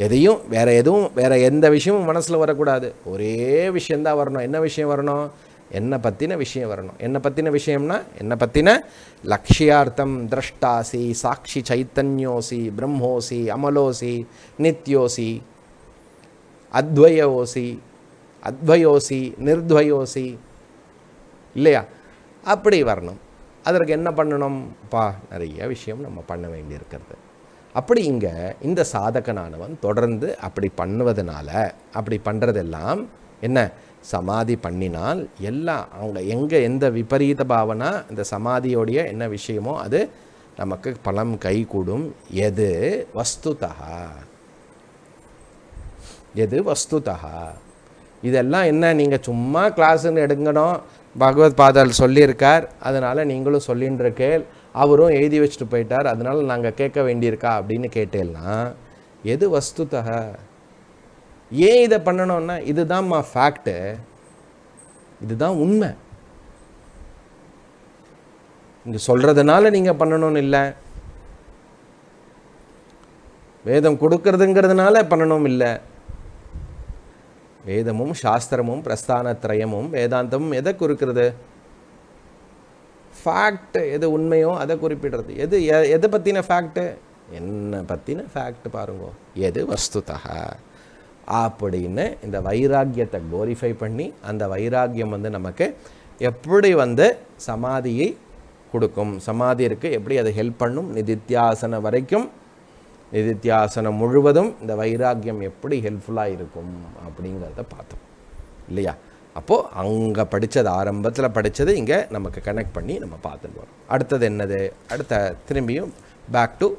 எதையும் வேறு எதுவும் வேறு எந்த விஷயமும் மனசில் வரக்கூடாது ஒரே விஷயந்தான் வரணும் என்ன விஷயம் வரணும் என்னை பற்றின விஷயம் வரணும் என்னை பற்றின விஷயம்னா என்னை பற்றின லக்ஷியார்த்தம் திரஷ்டாசி சாட்சி சைத்தன்யோசி பிரம்மோசி அமலோசி நித்யோசி அத்வயோசி அத்வயோசி நிர்த்வயோசி இல்லையா அப்படி வரணும் அதற்கு என்ன பண்ணணும்ப்பா நிறைய விஷயம் நம்ம பண்ண வேண்டியிருக்கிறது அப்படி இங்கே இந்த சாதகனானவன் தொடர்ந்து அப்படி பண்ணுவதனால அப்படி பண்ணுறதெல்லாம் என்ன சமாதி பண்ணினால் எல்லாம் அவங்க எங்கே எந்த விபரீத பாவனா இந்த சமாதியோடைய என்ன விஷயமோ அது நமக்கு பலம் கைகூடும் எது வஸ்துதா எது வஸ்துதா இதெல்லாம் என்ன நீங்கள் சும்மா கிளாஸுன்னு எடுங்கணும் பகவத் பாதால் சொல்லியிருக்கார் அதனால் நீங்களும் சொல்லின்ற கேள் அவரும் எழுதி வச்சுட்டு போயிட்டார் அதனால் நாங்கள் கேட்க வேண்டியிருக்கா அப்படின்னு கேட்டேன்னா எது வஸ்துதக ஏன் இதை பண்ணணும்னா இதுதான்மா ஃபேக்ட்டு இதுதான் உண்மை இங்கே சொல்கிறதுனால நீங்கள் பண்ணணும்னு இல்லை வேதம் கொடுக்கறதுங்கிறதுனால பண்ணணும் இல்லை வேதமும் சாஸ்திரமும் பிரஸ்தானத்திரயமும் வேதாந்தமும் எதை குறிக்கிறது ஃபேக்ட் எது உண்மையோ அதை குறிப்பிடுறது எது எதை பற்றின ஃபேக்ட்டு என்னை பற்றின ஃபேக்ட் பாருங்க எது வஸ்துதா அப்படின்னு இந்த வைராக்கியத்தை குளோரிஃபை பண்ணி அந்த வைராக்கியம் வந்து நமக்கு எப்படி வந்து சமாதியை கொடுக்கும் சமாதி இருக்குது எப்படி அதை ஹெல்ப் பண்ணும் நிதித்தியாசனம் வரைக்கும் நிதித்தியாசனம் முழுவதும் இந்த வைராக்கியம் எப்படி ஹெல்ப்ஃபுல்லாக இருக்கும் அப்படிங்கிறத பார்த்தோம் இல்லையா அப்போது அங்கே படித்தது ஆரம்பத்தில் படித்தது இங்கே நமக்கு கனெக்ட் பண்ணி நம்ம பார்த்துட்டு வரோம் அடுத்தது என்னது அடுத்த திரும்பியும் பேக் டு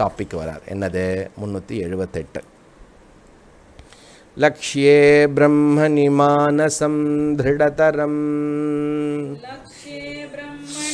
டாபிக் வரார் என்னது முந்நூற்றி எழுபத்தெட்டு லக்ஷ்யே பிரம்மணி மானசம் திருடதரம் லக்ஷ்யே பிரம்மணி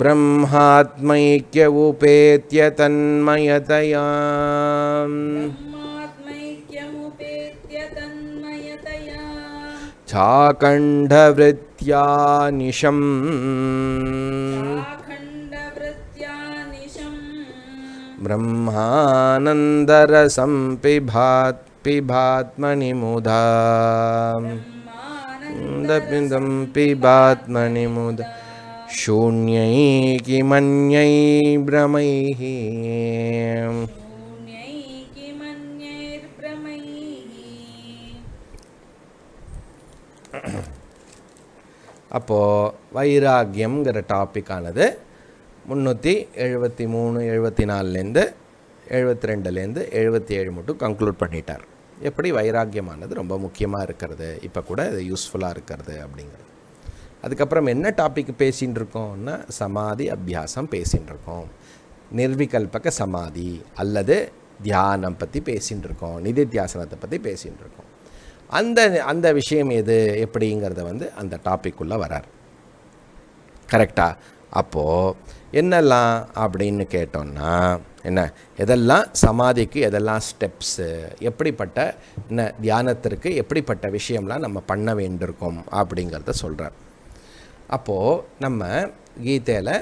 ब्रह्मात्मैक्य उपेत्य तन्मयतया निशम् ब्रह्मानन्दरसं पिभात् पिभात्मनि मुदा पिबात्मनि मुदा शून्यैकिमन्यै भ्रमैः அப்போது வைராக்கியம்ங்கிற டாப்பிக்கானது முந்நூற்றி எழுபத்தி மூணு எழுபத்தி நாலுலேருந்து எழுபத்தி ரெண்டுலேருந்து எழுபத்தி ஏழு மட்டும் கன்க்ளூட் பண்ணிட்டார் எப்படி வைராக்கியமானது ரொம்ப முக்கியமாக இருக்கிறது இப்போ கூட இது யூஸ்ஃபுல்லாக இருக்கிறது அப்படிங்கிறது அதுக்கப்புறம் என்ன டாபிக் பேசின்னு இருக்கோம்னா சமாதி அபியாசம் பேசின்னு இருக்கோம் நிர்விகல்பக சமாதி அல்லது தியானம் பற்றி பேசின்னு இருக்கோம் நிதித்தியாசனத்தை பற்றி பேசின்னு இருக்கோம் அந்த அந்த விஷயம் எது எப்படிங்கிறத வந்து அந்த டாபிக் உள்ளே வரார் கரெக்டாக அப்போது என்னெல்லாம் அப்படின்னு கேட்டோம்னா என்ன எதெல்லாம் சமாதிக்கு எதெல்லாம் ஸ்டெப்ஸு எப்படிப்பட்ட என்ன தியானத்திற்கு எப்படிப்பட்ட விஷயம்லாம் நம்ம பண்ண வேண்டியிருக்கோம் அப்படிங்கிறத சொல்கிறார் அப்போது நம்ம கீதையில்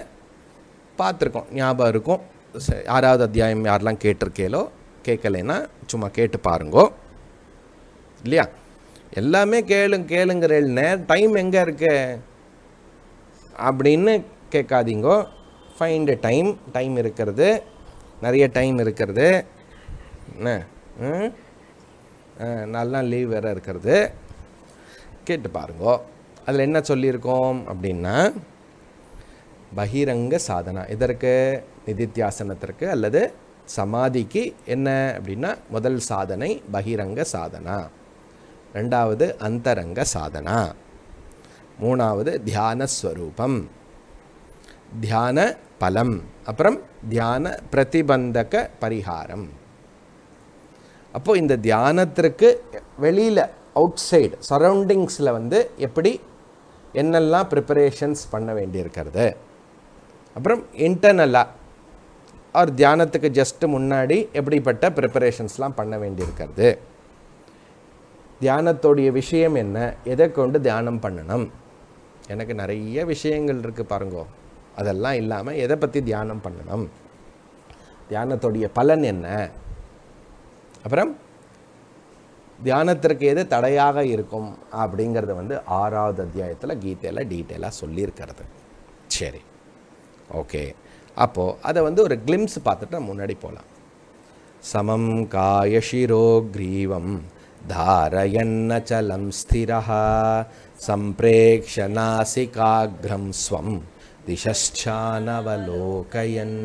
பார்த்துருக்கோம் ஞாபகம் இருக்கும் ஆறாவது அத்தியாயம் யாரெல்லாம் கேட்டிருக்கேலோ கேட்கலைன்னா சும்மா கேட்டு பாருங்கோ இல்லையா எல்லாமே கேளுங்க கேளுங்கிற நேரம் டைம் எங்கே இருக்கு அப்படின்னு கேட்காதீங்கோ ஃபைண்ட் டைம் டைம் இருக்கிறது நிறைய டைம் இருக்கிறது என்ன நல்லா லீவ் வேறு இருக்கிறது கேட்டு பாருங்கோ அதில் என்ன சொல்லியிருக்கோம் அப்படின்னா பகிரங்க சாதனா இதற்கு நிதித்தியாசனத்திற்கு அல்லது சமாதிக்கு என்ன அப்படின்னா முதல் சாதனை பகிரங்க சாதனா ரெண்டாவது அந்தரங்க சாதனா மூணாவது தியானஸ்வரூபம் தியான பலம் அப்புறம் தியான பிரதிபந்தக பரிகாரம் அப்போது இந்த தியானத்திற்கு வெளியில் அவுட் சைடு சரௌண்டிங்ஸில் வந்து எப்படி என்னெல்லாம் ப்ரிப்பரேஷன்ஸ் பண்ண வேண்டியிருக்கிறது அப்புறம் இன்டர்னலாக ஆர் தியானத்துக்கு ஜஸ்ட்டு முன்னாடி எப்படிப்பட்ட ப்ரிப்பரேஷன்ஸ்லாம் பண்ண வேண்டியிருக்கிறது தியானத்தோடைய விஷயம் என்ன எதை கொண்டு தியானம் பண்ணணும் எனக்கு நிறைய விஷயங்கள் இருக்குது பாருங்கோ அதெல்லாம் இல்லாமல் எதை பற்றி தியானம் பண்ணணும் தியானத்தோடைய பலன் என்ன அப்புறம் தியானத்திற்கு எது தடையாக இருக்கும் அப்படிங்கிறத வந்து ஆறாவது அத்தியாயத்தில் கீதையில் டீட்டெயிலாக சொல்லியிருக்கிறது சரி ஓகே அப்போது அதை வந்து ஒரு கிளிம்ஸ் பார்த்துட்டு முன்னாடி போகலாம் சமம் காயசிரோ கிரீவம் தாரயன்னச்சலம் ஸ்திரா சம்பிரேக்ஷ நாசிகாகிரம் ஸ்வம் திசானவலோகயன்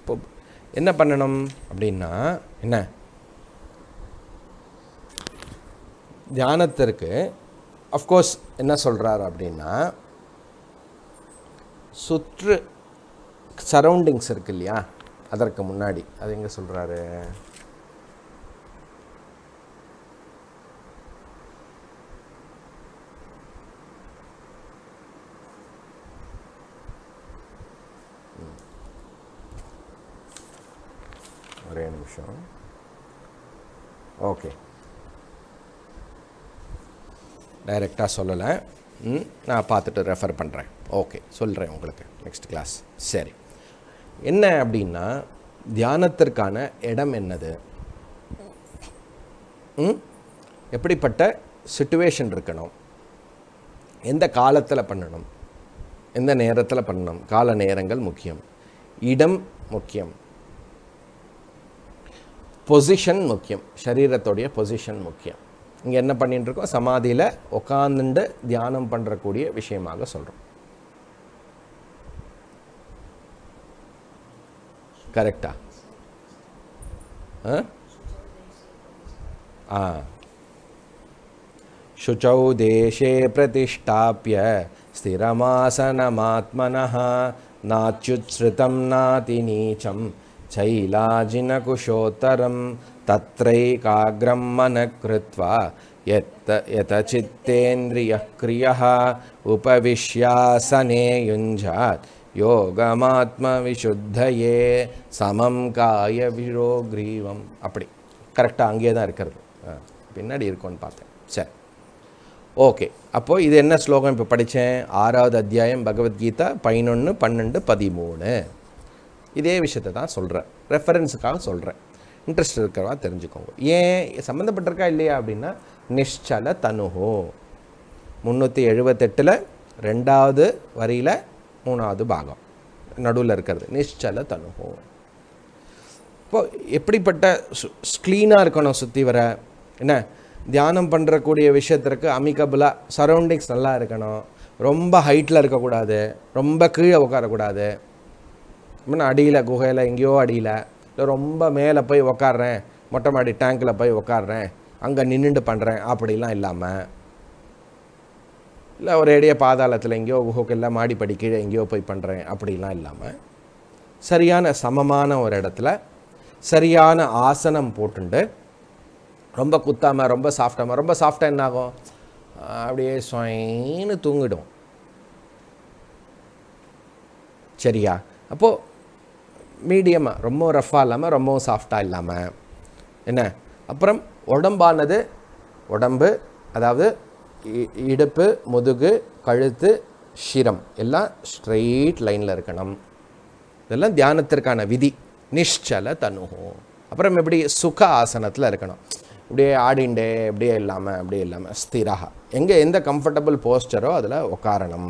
இப்போ என்ன பண்ணணும் அப்படின்னா என்ன தியானத்திற்கு அஃப்கோர்ஸ் என்ன சொல்கிறார் அப்படின்னா சுற்று சரௌண்டிங்ஸ் இருக்கு இல்லையா அதற்கு முன்னாடி அது எங்கே சொல்கிறாரு ஒரே நிமிஷம் ஓகே டைரெக்டாக சொல்லலை நான் பார்த்துட்டு ரெஃபர் பண்ணுறேன் ஓகே சொல்கிறேன் உங்களுக்கு நெக்ஸ்ட் கிளாஸ் சரி என்ன அப்படின்னா தியானத்திற்கான இடம் என்னது எப்படிப்பட்ட சுச்சுவேஷன் இருக்கணும் எந்த காலத்தில் பண்ணணும் எந்த நேரத்தில் பண்ணணும் கால நேரங்கள் முக்கியம் இடம் முக்கியம் பொசிஷன் முக்கியம் சரீரத்துடைய பொசிஷன் முக்கியம் இங்கே என்ன பண்ணிட்டு இருக்கோம் சமாதியில் உட்காந்துண்டு தியானம் பண்ணுறக்கூடிய விஷயமாக சொல்கிறோம் கரெக்டா ஆ சுச்சௌ தேசே பிரதிஷ்டாப்பிய ஸ்திரமாசனமாத்மனா நாச்சுத்ஸ்ருதம் நாதி நீச்சம் சைலாஜின குஷோத்தரம் तत्रैकाग्रं मनः कृत्वा यत् यतचित्तेन्द्रियः क्रियः उपविश्यासने யோகமாத்ம யோகமாத்மவிசுத்தையே சமம் காய விரோ கிரீவம் அப்படி கரெக்டாக அங்கேயே தான் இருக்கிறது பின்னாடி இருக்கும்னு பார்த்தேன் சரி ஓகே அப்போது இது என்ன ஸ்லோகம் இப்போ படித்தேன் ஆறாவது அத்தியாயம் பகவத்கீதா பதினொன்று பன்னெண்டு பதிமூணு இதே விஷயத்தை தான் சொல்கிறேன் ரெஃபரன்ஸுக்காக சொல்கிறேன் இன்ட்ரெஸ்ட் இருக்கிறவா தெரிஞ்சுக்கோங்க ஏன் சம்மந்தப்பட்டிருக்கா இல்லையா அப்படின்னா நிஷல தனுஹோ முந்நூற்றி எழுபத்தெட்டில் ரெண்டாவது வரியில் மூணாவது பாகம் நடுவில் இருக்கிறது நிஷல தனுஹோ இப்போ எப்படிப்பட்ட க்ளீனாக இருக்கணும் சுற்றி வர என்ன தியானம் பண்ணுறக்கூடிய விஷயத்திற்கு அமிகபுலாக சரௌண்டிங்ஸ் நல்லா இருக்கணும் ரொம்ப ஹைட்டில் இருக்கக்கூடாது ரொம்ப கீழே உட்காரக்கூடாது அடியில் குகையில் எங்கேயோ அடியில் இல்லை ரொம்ப மேலே போய் உக்காடுறேன் மொட்டை மாடி டேங்கில் போய் உக்காடுறேன் அங்கே நின்றுண்டு பண்ணுறேன் அப்படிலாம் இல்லாமல் இல்லை ஒரு இடையே பாதாளத்தில் எங்கேயோ குகைக்கல்ல மாடிப்படி கீழே எங்கேயோ போய் பண்ணுறேன் அப்படிலாம் இல்லாமல் சரியான சமமான ஒரு இடத்துல சரியான ஆசனம் போட்டுண்டு ரொம்ப குத்தாமல் ரொம்ப சாஃப்டாமல் ரொம்ப சாஃப்டாக என்ன ஆகும் அப்படியே சுவைன்னு தூங்கிடும் சரியா அப்போது மீடியமாக ரொம்ப ரஃப்பாக இல்லாமல் ரொம்பவும் சாஃப்டாக இல்லாமல் என்ன அப்புறம் உடம்பானது உடம்பு அதாவது இடுப்பு முதுகு கழுத்து சிரம் எல்லாம் ஸ்ட்ரெயிட் லைனில் இருக்கணும் இதெல்லாம் தியானத்திற்கான விதி நிஷல தனுகும் அப்புறம் எப்படி சுக ஆசனத்தில் இருக்கணும் இப்படியே ஆடிண்டே இப்படியே இல்லாமல் அப்படியே இல்லாமல் ஸ்திராக எங்கே எந்த கம்ஃபர்டபுள் போஸ்டரோ அதில் உட்காரணும்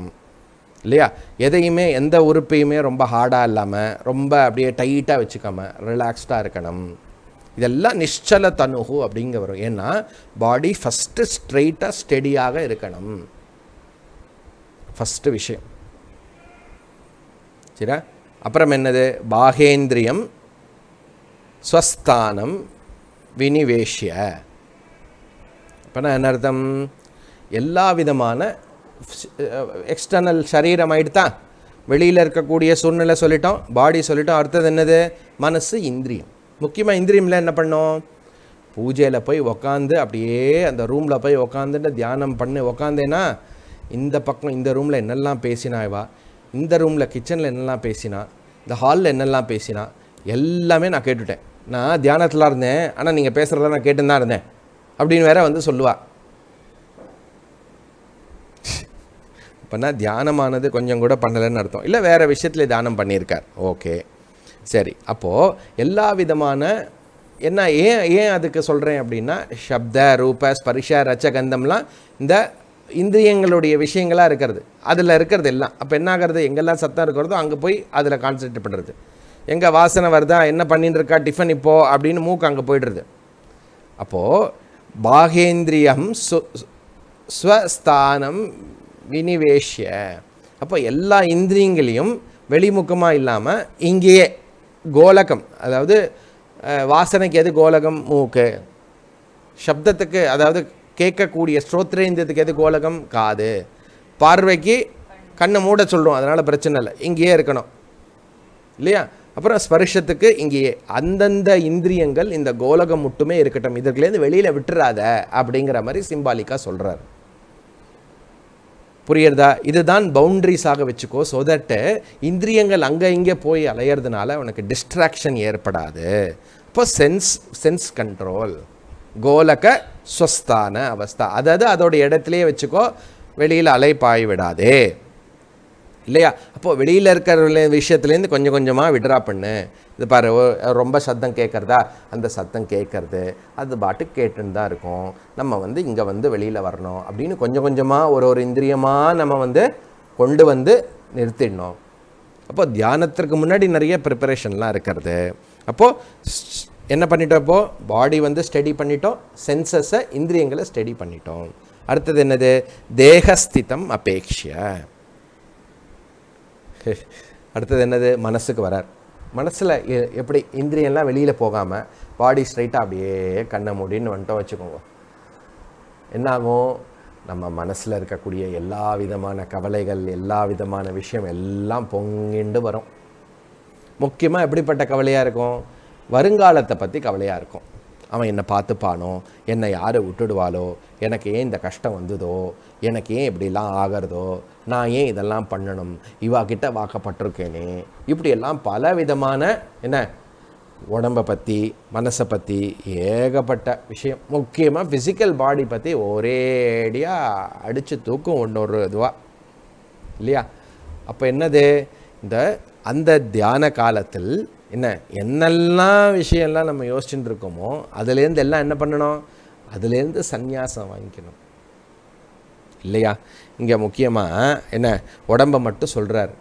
இல்லையா எதையுமே எந்த உறுப்பையுமே ரொம்ப ஹார்டாக இல்லாமல் ரொம்ப அப்படியே டைட்டாக வச்சுக்காமல் ரிலாக்ஸ்டாக இருக்கணும் இதெல்லாம் நிச்சல தனுகு அப்படிங்க வரும் ஏன்னா பாடி ஃபஸ்ட்டு ஸ்ட்ரெயிட்டாக ஸ்டெடியாக இருக்கணும் ஃபஸ்ட்டு விஷயம் சரியா அப்புறம் என்னது பாகேந்திரியம் ஸ்வஸ்தானம் வினிவேஷிய அப்போனா என்ன அர்த்தம் எல்லா விதமான எக்ஸ்டர்னல் சரீரம் தான் வெளியில் இருக்கக்கூடிய சூழ்நிலை சொல்லிட்டோம் பாடி சொல்லிட்டோம் அடுத்தது என்னது மனசு இந்திரியம் முக்கியமாக இந்திரியமில் என்ன பண்ணோம் பூஜையில் போய் உக்காந்து அப்படியே அந்த ரூமில் போய் உக்காந்துட்டு தியானம் பண்ணி உக்காந்தேனா இந்த பக்கம் இந்த ரூமில் என்னெல்லாம் பேசினா இந்த ரூமில் கிச்சனில் என்னெல்லாம் பேசினா இந்த ஹாலில் என்னெல்லாம் பேசினா எல்லாமே நான் கேட்டுவிட்டேன் நான் தியானத்தில் இருந்தேன் ஆனால் நீங்கள் பேசுகிறதெல்லாம் நான் கேட்டுன்னு தான் இருந்தேன் அப்படின்னு வேற வந்து சொல்லுவாள் அப்படின்னா தியானமானது கொஞ்சம் கூட பண்ணலைன்னு அர்த்தம் இல்லை வேறு விஷயத்தில் தியானம் பண்ணியிருக்கார் ஓகே சரி அப்போது எல்லா விதமான என்ன ஏன் ஏன் அதுக்கு சொல்கிறேன் அப்படின்னா சப்த ரூப ஸ்பரிஷ ரச்சகந்தம்லாம் இந்த இந்திரியங்களுடைய விஷயங்களாக இருக்கிறது அதில் இருக்கிறது எல்லாம் அப்போ என்ன ஆகிறது எங்கெல்லாம் சத்தம் இருக்கிறதோ அங்கே போய் அதில் கான்சென்ட்ரேட் பண்ணுறது எங்கே வாசனை வருதா என்ன பண்ணின்னு இருக்கா டிஃபன் இப்போ அப்படின்னு மூக்கு அங்கே போய்டுறது அப்போது பாகேந்திரியம் ஸ்வஸ்தானம் வினிவேஷ்ய அப்போ எல்லா இந்திரியங்களையும் வெளிமுகமாக இல்லாமல் இங்கேயே கோலகம் அதாவது வாசனைக்கு எது கோலகம் மூக்கு சப்தத்துக்கு அதாவது கேட்கக்கூடிய ஸ்ரோத்ரேந்திரத்துக்கு எது கோலகம் காது பார்வைக்கு கண்ணை மூட சொல்கிறோம் அதனால் பிரச்சனை இல்லை இங்கேயே இருக்கணும் இல்லையா அப்புறம் ஸ்பர்ஷத்துக்கு இங்கேயே அந்தந்த இந்திரியங்கள் இந்த கோலகம் மட்டுமே இருக்கட்டும் இதற்குலேருந்து வெளியில் விட்டுறாத அப்படிங்கிற மாதிரி சிம்பாலிக்காக சொல்கிறார் புரியுறதா இதுதான் பவுண்ட்ரிஸாக வச்சுக்கோ ஸோ தட்டு இந்திரியங்கள் அங்கே இங்கே போய் அலையிறதுனால உனக்கு டிஸ்ட்ராக்ஷன் ஏற்படாது இப்போ சென்ஸ் சென்ஸ் கண்ட்ரோல் கோலக ஸ்வஸ்தான அவஸ்தா அதாவது அதோட இடத்துலையே வச்சுக்கோ வெளியில் அலைப்பாய் விடாதே இல்லையா அப்போது வெளியில் இருக்கிற விஷயத்துலேருந்து கொஞ்சம் கொஞ்சமாக விட்ரா பண்ணு இது பாரு ரொம்ப சத்தம் கேட்குறதா அந்த சத்தம் கேட்குறது அது பாட்டுக்கு கேட்டுன்னு தான் இருக்கும் நம்ம வந்து இங்கே வந்து வெளியில் வரணும் அப்படின்னு கொஞ்சம் கொஞ்சமாக ஒரு ஒரு இந்திரியமாக நம்ம வந்து கொண்டு வந்து நிறுத்திடணும் அப்போது தியானத்திற்கு முன்னாடி நிறைய ப்ரிப்பரேஷன்லாம் இருக்கிறது அப்போது என்ன பண்ணிட்டோம் இப்போது பாடி வந்து ஸ்டடி பண்ணிட்டோம் சென்சஸை இந்திரியங்களை ஸ்டடி பண்ணிட்டோம் அடுத்தது என்னது தேகஸ்திதம் அபேக்ஷிய அடுத்தது என்னது மனசுக்கு வரார் மனசில் எப்படி இந்திரியெல்லாம் வெளியில் போகாமல் பாடி ஸ்ட்ரைட்டாக அப்படியே கண்ணை மூடின்னு வந்துட்டோம் வச்சுக்கோங்க என்னாகும் நம்ம மனசில் இருக்கக்கூடிய எல்லா விதமான கவலைகள் எல்லா விதமான விஷயம் எல்லாம் பொங்கிண்டு வரும் முக்கியமாக எப்படிப்பட்ட கவலையாக இருக்கும் வருங்காலத்தை பற்றி கவலையாக இருக்கும் அவன் என்னை பார்த்துப்பானோ என்னை யார் விட்டுடுவாளோ எனக்கு ஏன் இந்த கஷ்டம் வந்ததோ எனக்கு ஏன் இப்படிலாம் ஆகிறதோ நான் ஏன் இதெல்லாம் பண்ணணும் கிட்ட வாக்கப்பட்டிருக்கேனே இப்படியெல்லாம் பல விதமான என்ன உடம்பை பற்றி மனசை பற்றி ஏகப்பட்ட விஷயம் முக்கியமாக ஃபிசிக்கல் பாடி பற்றி ஒரேடியாக அடித்து தூக்கும் ஒன்று ஒரு இதுவாக இல்லையா அப்போ என்னது இந்த அந்த தியான காலத்தில் என்ன என்னெல்லாம் விஷயம்லாம் நம்ம யோசிச்சுட்டு இருக்கோமோ அதுலேருந்து எல்லாம் என்ன பண்ணணும் அதுலேருந்து சந்யாசம் வாங்கிக்கணும் இல்லையா இங்கே முக்கியமாக என்ன உடம்பை மட்டும் சொல்கிறார்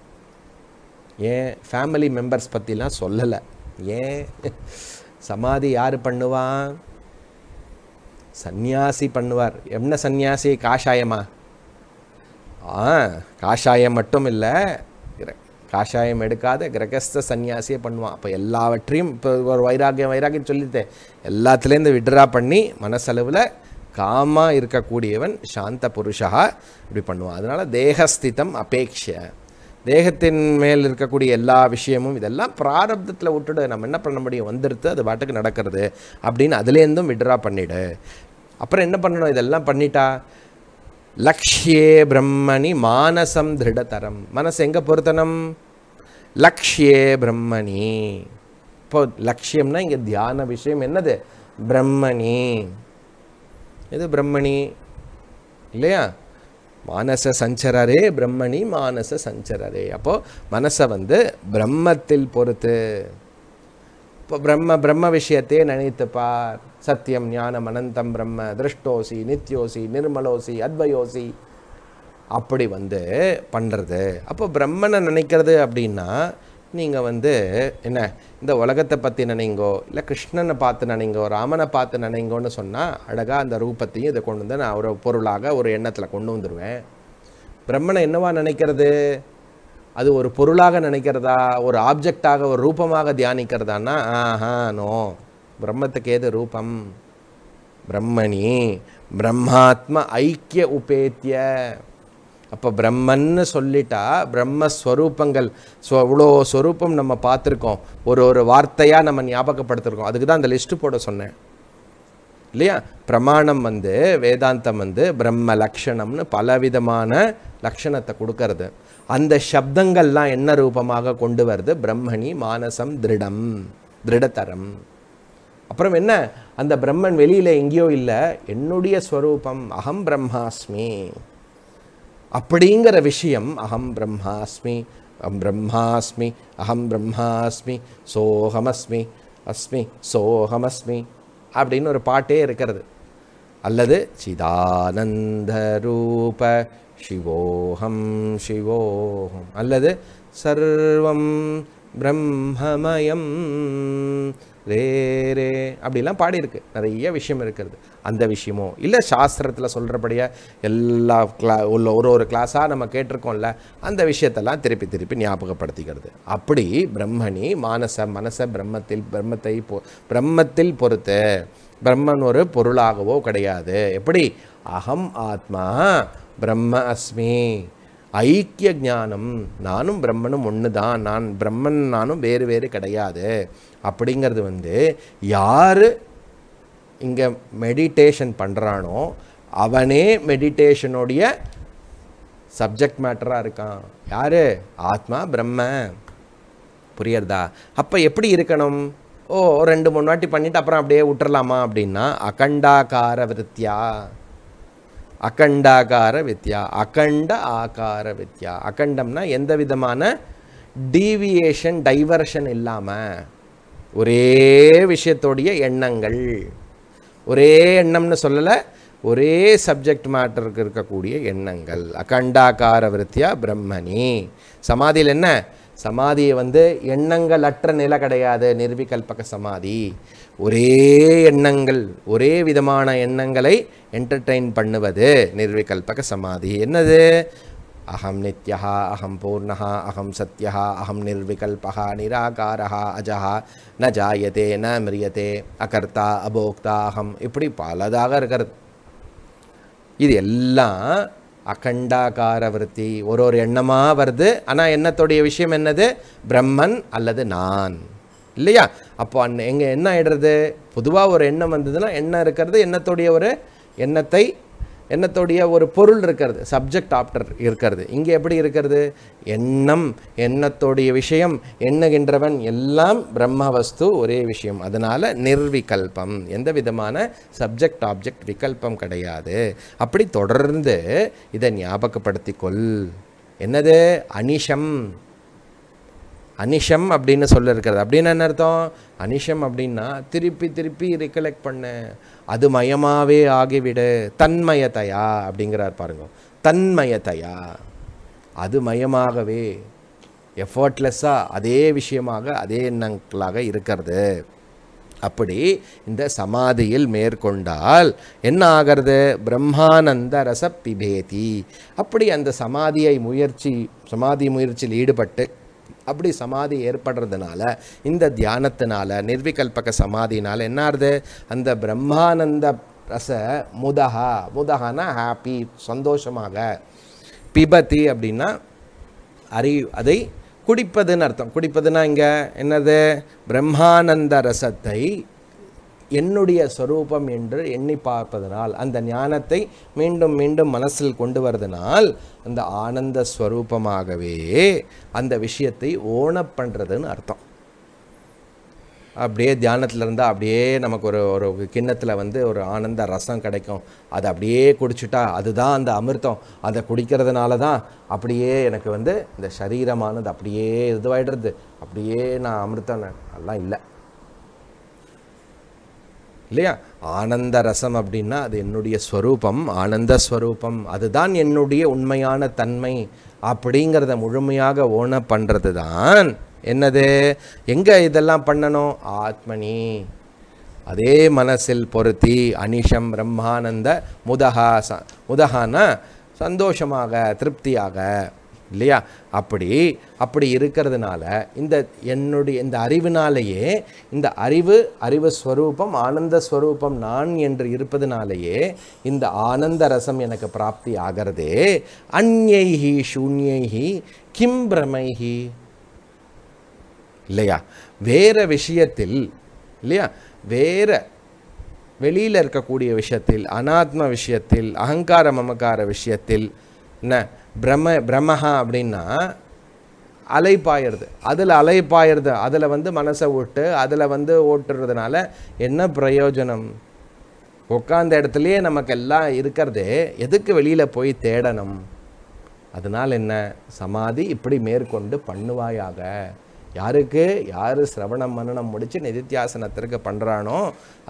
ஏன் ஃபேமிலி மெம்பர்ஸ் பற்றிலாம் சொல்லலை ஏன் சமாதி யார் பண்ணுவான் சந்நியாசி பண்ணுவார் என்ன சந்நியாசி காஷாயமா ஆ காஷாயம் மட்டும் இல்லை காஷாயம் எடுக்காத கிரகஸ்த சன்னியாசியே பண்ணுவான் அப்போ எல்லாவற்றையும் இப்போ ஒரு வைராகியம் வைராகியம் சொல்லிட்டேன் எல்லாத்துலேருந்து விட்ரா பண்ணி மனசளவில் காமாக இருக்கக்கூடியவன் சாந்த புருஷா இப்படி பண்ணுவான் அதனால் தேகஸ்திதம் அபேட்சை தேகத்தின் மேல் இருக்கக்கூடிய எல்லா விஷயமும் இதெல்லாம் பிராரப்தத்தில் விட்டுடு நம்ம என்ன பண்ண முடியும் வந்துடுத்து அது பாட்டுக்கு நடக்கிறது அப்படின்னு அதுலேருந்தும் விட்ரா பண்ணிவிடு அப்புறம் என்ன பண்ணணும் இதெல்லாம் பண்ணிட்டா லக்ஷ்யே பிரம்மணி மானசம் திருடதரம் மனசு எங்கே பொருத்தனம் லக்ஷ்யே பிரம்மணி இப்போ லக்ஷ்யம்னா இங்கே தியான விஷயம் என்னது பிரம்மணி இது பிரம்மணி இல்லையா மானச சஞ்சரரே பிரம்மணி மானச சஞ்சரரே அப்போது மனசை வந்து பிரம்மத்தில் பொறுத்து இப்போ பிரம்ம பிரம்ம விஷயத்தையே நினைத்துப்பார் சத்தியம் ஞானம் அனந்தம் பிரம்ம திருஷ்டோசி நித்யோசி நிர்மலோசி அத்வயோசி அப்படி வந்து பண்ணுறது அப்போ பிரம்மனை நினைக்கிறது அப்படின்னா நீங்கள் வந்து என்ன இந்த உலகத்தை பற்றி நினைங்கோ இல்லை கிருஷ்ணனை பார்த்து நினைங்கோ ராமனை பார்த்து நினைங்கோன்னு சொன்னால் அழகாக அந்த ரூபத்தையும் இதை கொண்டு வந்து நான் ஒரு பொருளாக ஒரு எண்ணத்தில் கொண்டு வந்துடுவேன் பிரம்மனை என்னவா நினைக்கிறது அது ஒரு பொருளாக நினைக்கிறதா ஒரு ஆப்ஜெக்டாக ஒரு ரூபமாக தியானிக்கிறதான்னா ஆஹா நோ பிரம்மத்துக்கு ஏது ரூபம் பிரம்மணி பிரம்மாத்ம ஐக்கிய உபேத்திய அப்போ பிரம்மன்னு சொல்லிட்டா பிரம்மஸ்வரூபங்கள் ஸோ அவ்வளோ ஸ்வரூபம் நம்ம பார்த்துருக்கோம் ஒரு ஒரு வார்த்தையாக நம்ம ஞாபகப்படுத்திருக்கோம் அதுக்கு தான் அந்த லிஸ்ட்டு போட சொன்னேன் இல்லையா பிரமாணம் வந்து வேதாந்தம் வந்து பிரம்ம லக்ஷணம்னு பலவிதமான லக்ஷணத்தை கொடுக்கறது அந்த சப்தங்கள்லாம் என்ன ரூபமாக கொண்டு வருது பிரம்மணி மானசம் திருடம் திருடதரம் அப்புறம் என்ன அந்த பிரம்மன் வெளியில் எங்கேயோ இல்லை என்னுடைய ஸ்வரூபம் அகம் பிரம்மாஸ்மி அப்படிங்கிற விஷயம் அகம் பிரம்மாஸ்மி அம் பிரம்மாஸ்மி அகம் பிரம்மாஸ்மி சோகமஸ்மி அஸ்மி சோகமஸ்மி அப்படின்னு ஒரு பாட்டே இருக்கிறது அல்லது சிதானந்த ரூப சிவோகம் சிவோகம் அல்லது சர்வம் பிரம்மமயம் ரே ரே அப்படிலாம் பாடியிருக்கு நிறைய விஷயம் இருக்கிறது அந்த விஷயமோ இல்லை சாஸ்திரத்தில் சொல்கிறபடியே எல்லா கிளா உள்ள ஒரு ஒரு கிளாஸாக நம்ம கேட்டிருக்கோம்ல அந்த விஷயத்தெல்லாம் திருப்பி திருப்பி ஞாபகப்படுத்திக்கிறது அப்படி பிரம்மணி மானச மனச பிரம்மத்தில் பிரம்மத்தை பொ பிரம்மத்தில் பொறுத்து பிரம்மன் ஒரு பொருளாகவோ கிடையாது எப்படி அகம் ஆத்மா பிரம்ம அஸ்மி ஐக்கிய ஞானம் நானும் பிரம்மனும் ஒன்று தான் நான் பிரம்மன் நானும் வேறு வேறு கிடையாது அப்படிங்கிறது வந்து யார் இங்கே மெடிடேஷன் பண்ணுறானோ அவனே மெடிடேஷனுடைய சப்ஜெக்ட் மேட்டராக இருக்கான் யார் ஆத்மா பிரம்ம புரியறதா அப்போ எப்படி இருக்கணும் ஓ ரெண்டு மூணு வாட்டி பண்ணிவிட்டு அப்புறம் அப்படியே விட்டுறலாமா அப்படின்னா அகண்டாக்கார விருத்தியா அகண்டாகார வித்யா அகண்ட ஆகார வித்யா அகண்டம்னா எந்த விதமான டீவியேஷன் டைவர்ஷன் இல்லாமல் ஒரே விஷயத்தோடைய எண்ணங்கள் ஒரே எண்ணம்னு சொல்லலை ஒரே சப்ஜெக்ட் மேட்டருக்கு இருக்கக்கூடிய எண்ணங்கள் அகண்டாகார விருத்தியா பிரம்மணி சமாதியில் என்ன சமாதியை வந்து எண்ணங்கள் அற்ற நிலை கிடையாது நிர்விகல்பக சமாதி ஒரே எண்ணங்கள் ஒரே விதமான எண்ணங்களை என்டர்டெயின் பண்ணுவது நிர்விகல்பக சமாதி என்னது அகம் நித்யா அகம் பூர்ணஹா அகம் சத்யா அகம் நிர்விகல்பகா நிராகாரா அஜா ந ஜாயதே ந மிரியதே அகர்த்தா அபோக்தா அகம் இப்படி பலதாக இருக்கிறது இது எல்லாம் அகண்டாகார விருத்தி ஒரு ஒரு எண்ணமாக வருது ஆனால் எண்ணத்துடைய விஷயம் என்னது பிரம்மன் அல்லது நான் இல்லையா அப்போ அந் எங்கே என்ன ஆகிடுறது பொதுவாக ஒரு எண்ணம் வந்ததுன்னா எண்ணம் இருக்கிறது எண்ணத்துடைய ஒரு எண்ணத்தை எண்ணத்துடைய ஒரு பொருள் இருக்கிறது சப்ஜெக்ட் ஆப்டர் இருக்கிறது இங்கே எப்படி இருக்கிறது எண்ணம் எண்ணத்துடைய விஷயம் எண்ணுகின்றவன் எல்லாம் பிரம்ம வஸ்து ஒரே விஷயம் அதனால் நிர்விகல்பம் எந்த விதமான சப்ஜெக்ட் ஆப்ஜெக்ட் விகல்பம் கிடையாது அப்படி தொடர்ந்து இதை ஞாபகப்படுத்திக் கொள் என்னது அனிஷம் அனிஷம் அப்படின்னு சொல்ல இருக்கிறது அப்படின்னு என்ன அர்த்தம் அனிஷம் அப்படின்னா திருப்பி திருப்பி ரிகலெக்ட் பண்ண அது மயமாகவே ஆகிவிடு தன்மயத்தையா அப்படிங்கிறார் பாருங்க தன்மயத்தையா அது மயமாகவே எஃபர்ட்லெஸ்ஸாக அதே விஷயமாக அதே எண்ணங்களாக இருக்கிறது அப்படி இந்த சமாதியில் மேற்கொண்டால் என்ன ஆகிறது பிரம்மானந்த ரச பிபேதி அப்படி அந்த சமாதியை முயற்சி சமாதி முயற்சியில் ஈடுபட்டு அப்படி சமாதி ஏற்படுறதுனால இந்த தியானத்தினால நிர்விகல்பக சமாதினால் என்ன அந்த பிரம்மானந்த ரச முதகா முதகானா ஹாப்பி சந்தோஷமாக பிபதி அப்படின்னா அறி அதை குடிப்பதுன்னு அர்த்தம் குடிப்பதுன்னா இங்கே என்னது பிரம்மானந்த ரசத்தை என்னுடைய ஸ்வரூபம் என்று எண்ணி பார்ப்பதனால் அந்த ஞானத்தை மீண்டும் மீண்டும் மனசில் கொண்டு வரதுனால் அந்த ஆனந்த ஸ்வரூபமாகவே அந்த விஷயத்தை ஓனப் பண்ணுறதுன்னு அர்த்தம் அப்படியே தியானத்தில் இருந்தால் அப்படியே நமக்கு ஒரு ஒரு கிண்ணத்தில் வந்து ஒரு ஆனந்த ரசம் கிடைக்கும் அதை அப்படியே குடிச்சிட்டா அதுதான் அந்த அமிர்தம் அதை குடிக்கிறதுனால தான் அப்படியே எனக்கு வந்து இந்த சரீரமானது அப்படியே இதுவாகிடுறது அப்படியே நான் அமிர்தம் நல்லா இல்லை இல்லையா ஆனந்த ரசம் அப்படின்னா அது என்னுடைய ஸ்வரூபம் ஆனந்த ஸ்வரூபம் அதுதான் என்னுடைய உண்மையான தன்மை அப்படிங்கிறத முழுமையாக ஓன பண்ணுறது தான் என்னது எங்கே இதெல்லாம் பண்ணணும் ஆத்மனி அதே மனசில் பொருத்தி அனிஷம் பிரம்மானந்த முதகா ச முதகான சந்தோஷமாக திருப்தியாக இல்லையா அப்படி அப்படி இருக்கிறதுனால இந்த என்னுடைய இந்த அறிவினாலேயே இந்த அறிவு அறிவு ஸ்வரூபம் ஆனந்த ஸ்வரூபம் நான் என்று இருப்பதனாலேயே இந்த ஆனந்த ரசம் எனக்கு பிராப்தி ஆகிறதே அந்யைஹி சூன்யைஹி கிம் பிரமைஹி இல்லையா வேறு விஷயத்தில் இல்லையா வேறு வெளியில் இருக்கக்கூடிய விஷயத்தில் அனாத்ம விஷயத்தில் அகங்கார மமக்கார விஷயத்தில் என்ன பிரம்ம பிரம்மஹா அப்படின்னா அலை பாயிறது அதில் அலை பாயிறது அதில் வந்து மனசை விட்டு அதில் வந்து ஓட்டுறதுனால என்ன பிரயோஜனம் உட்காந்த இடத்துலையே நமக்கு எல்லாம் இருக்கிறது எதுக்கு வெளியில் போய் தேடணும் அதனால் என்ன சமாதி இப்படி மேற்கொண்டு பண்ணுவாயாக யாருக்கு யார் சிரவணம் மன்னனம் முடித்து நிதித்தியாசனத்திற்கு பண்ணுறானோ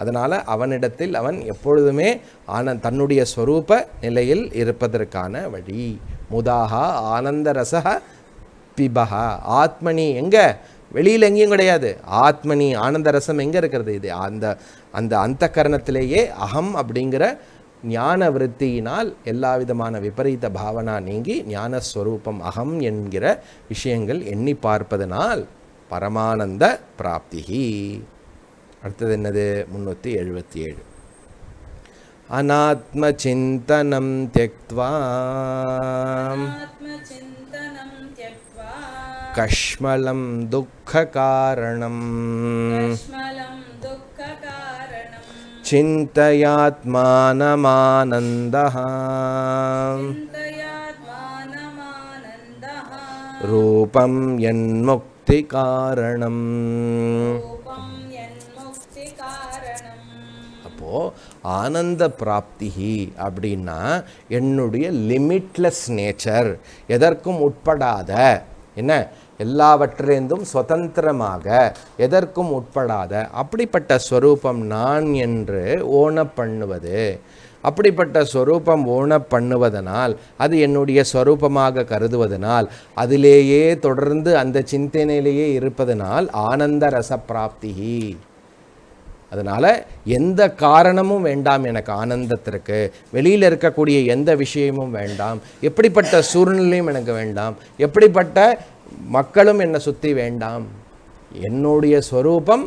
அதனால் அவனிடத்தில் அவன் எப்பொழுதுமே ஆன தன்னுடைய ஸ்வரூப நிலையில் இருப்பதற்கான வழி முதாகா ஆனந்த ரசக பிபகா ஆத்மனி எங்கே வெளியில் எங்கேயும் கிடையாது ஆத்மனி ஆனந்த ரசம் எங்கே இருக்கிறது இது அந்த அந்த அந்த கரணத்திலேயே அகம் அப்படிங்கிற ஞான விருத்தியினால் எல்லா விதமான விபரீத பாவனா நீங்கி ஞானஸ்வரூபம் அகம் என்கிற விஷயங்கள் எண்ணி பார்ப்பதனால் பரமானந்த பிராப்திகி அடுத்தது என்னது முன்னூற்றி எழுபத்தி ஏழு அநாத்மச்சிந்தனம் தியக்வா கஷ்மலம் துக்க காரணம் ரூபம் என்முக்தி காரணம் அப்போது ஆனந்த பிராப்தி அப்படின்னா என்னுடைய லிமிட்லெஸ் நேச்சர் எதற்கும் உட்படாத என்ன எல்லாவற்றிலிருந்தும் சுதந்திரமாக எதற்கும் உட்படாத அப்படிப்பட்ட ஸ்வரூபம் நான் என்று ஓன பண்ணுவது அப்படிப்பட்ட ஸ்வரூபம் ஓன பண்ணுவதனால் அது என்னுடைய ஸ்வரூபமாக கருதுவதனால் அதிலேயே தொடர்ந்து அந்த சிந்தனையிலேயே இருப்பதனால் ஆனந்த ரசப்பிராப்திகி அதனால் எந்த காரணமும் வேண்டாம் எனக்கு ஆனந்தத்திற்கு வெளியில் இருக்கக்கூடிய எந்த விஷயமும் வேண்டாம் எப்படிப்பட்ட சூழ்நிலையும் எனக்கு வேண்டாம் எப்படிப்பட்ட மக்களும் என்னை சுற்றி வேண்டாம் என்னுடைய ஸ்வரூபம்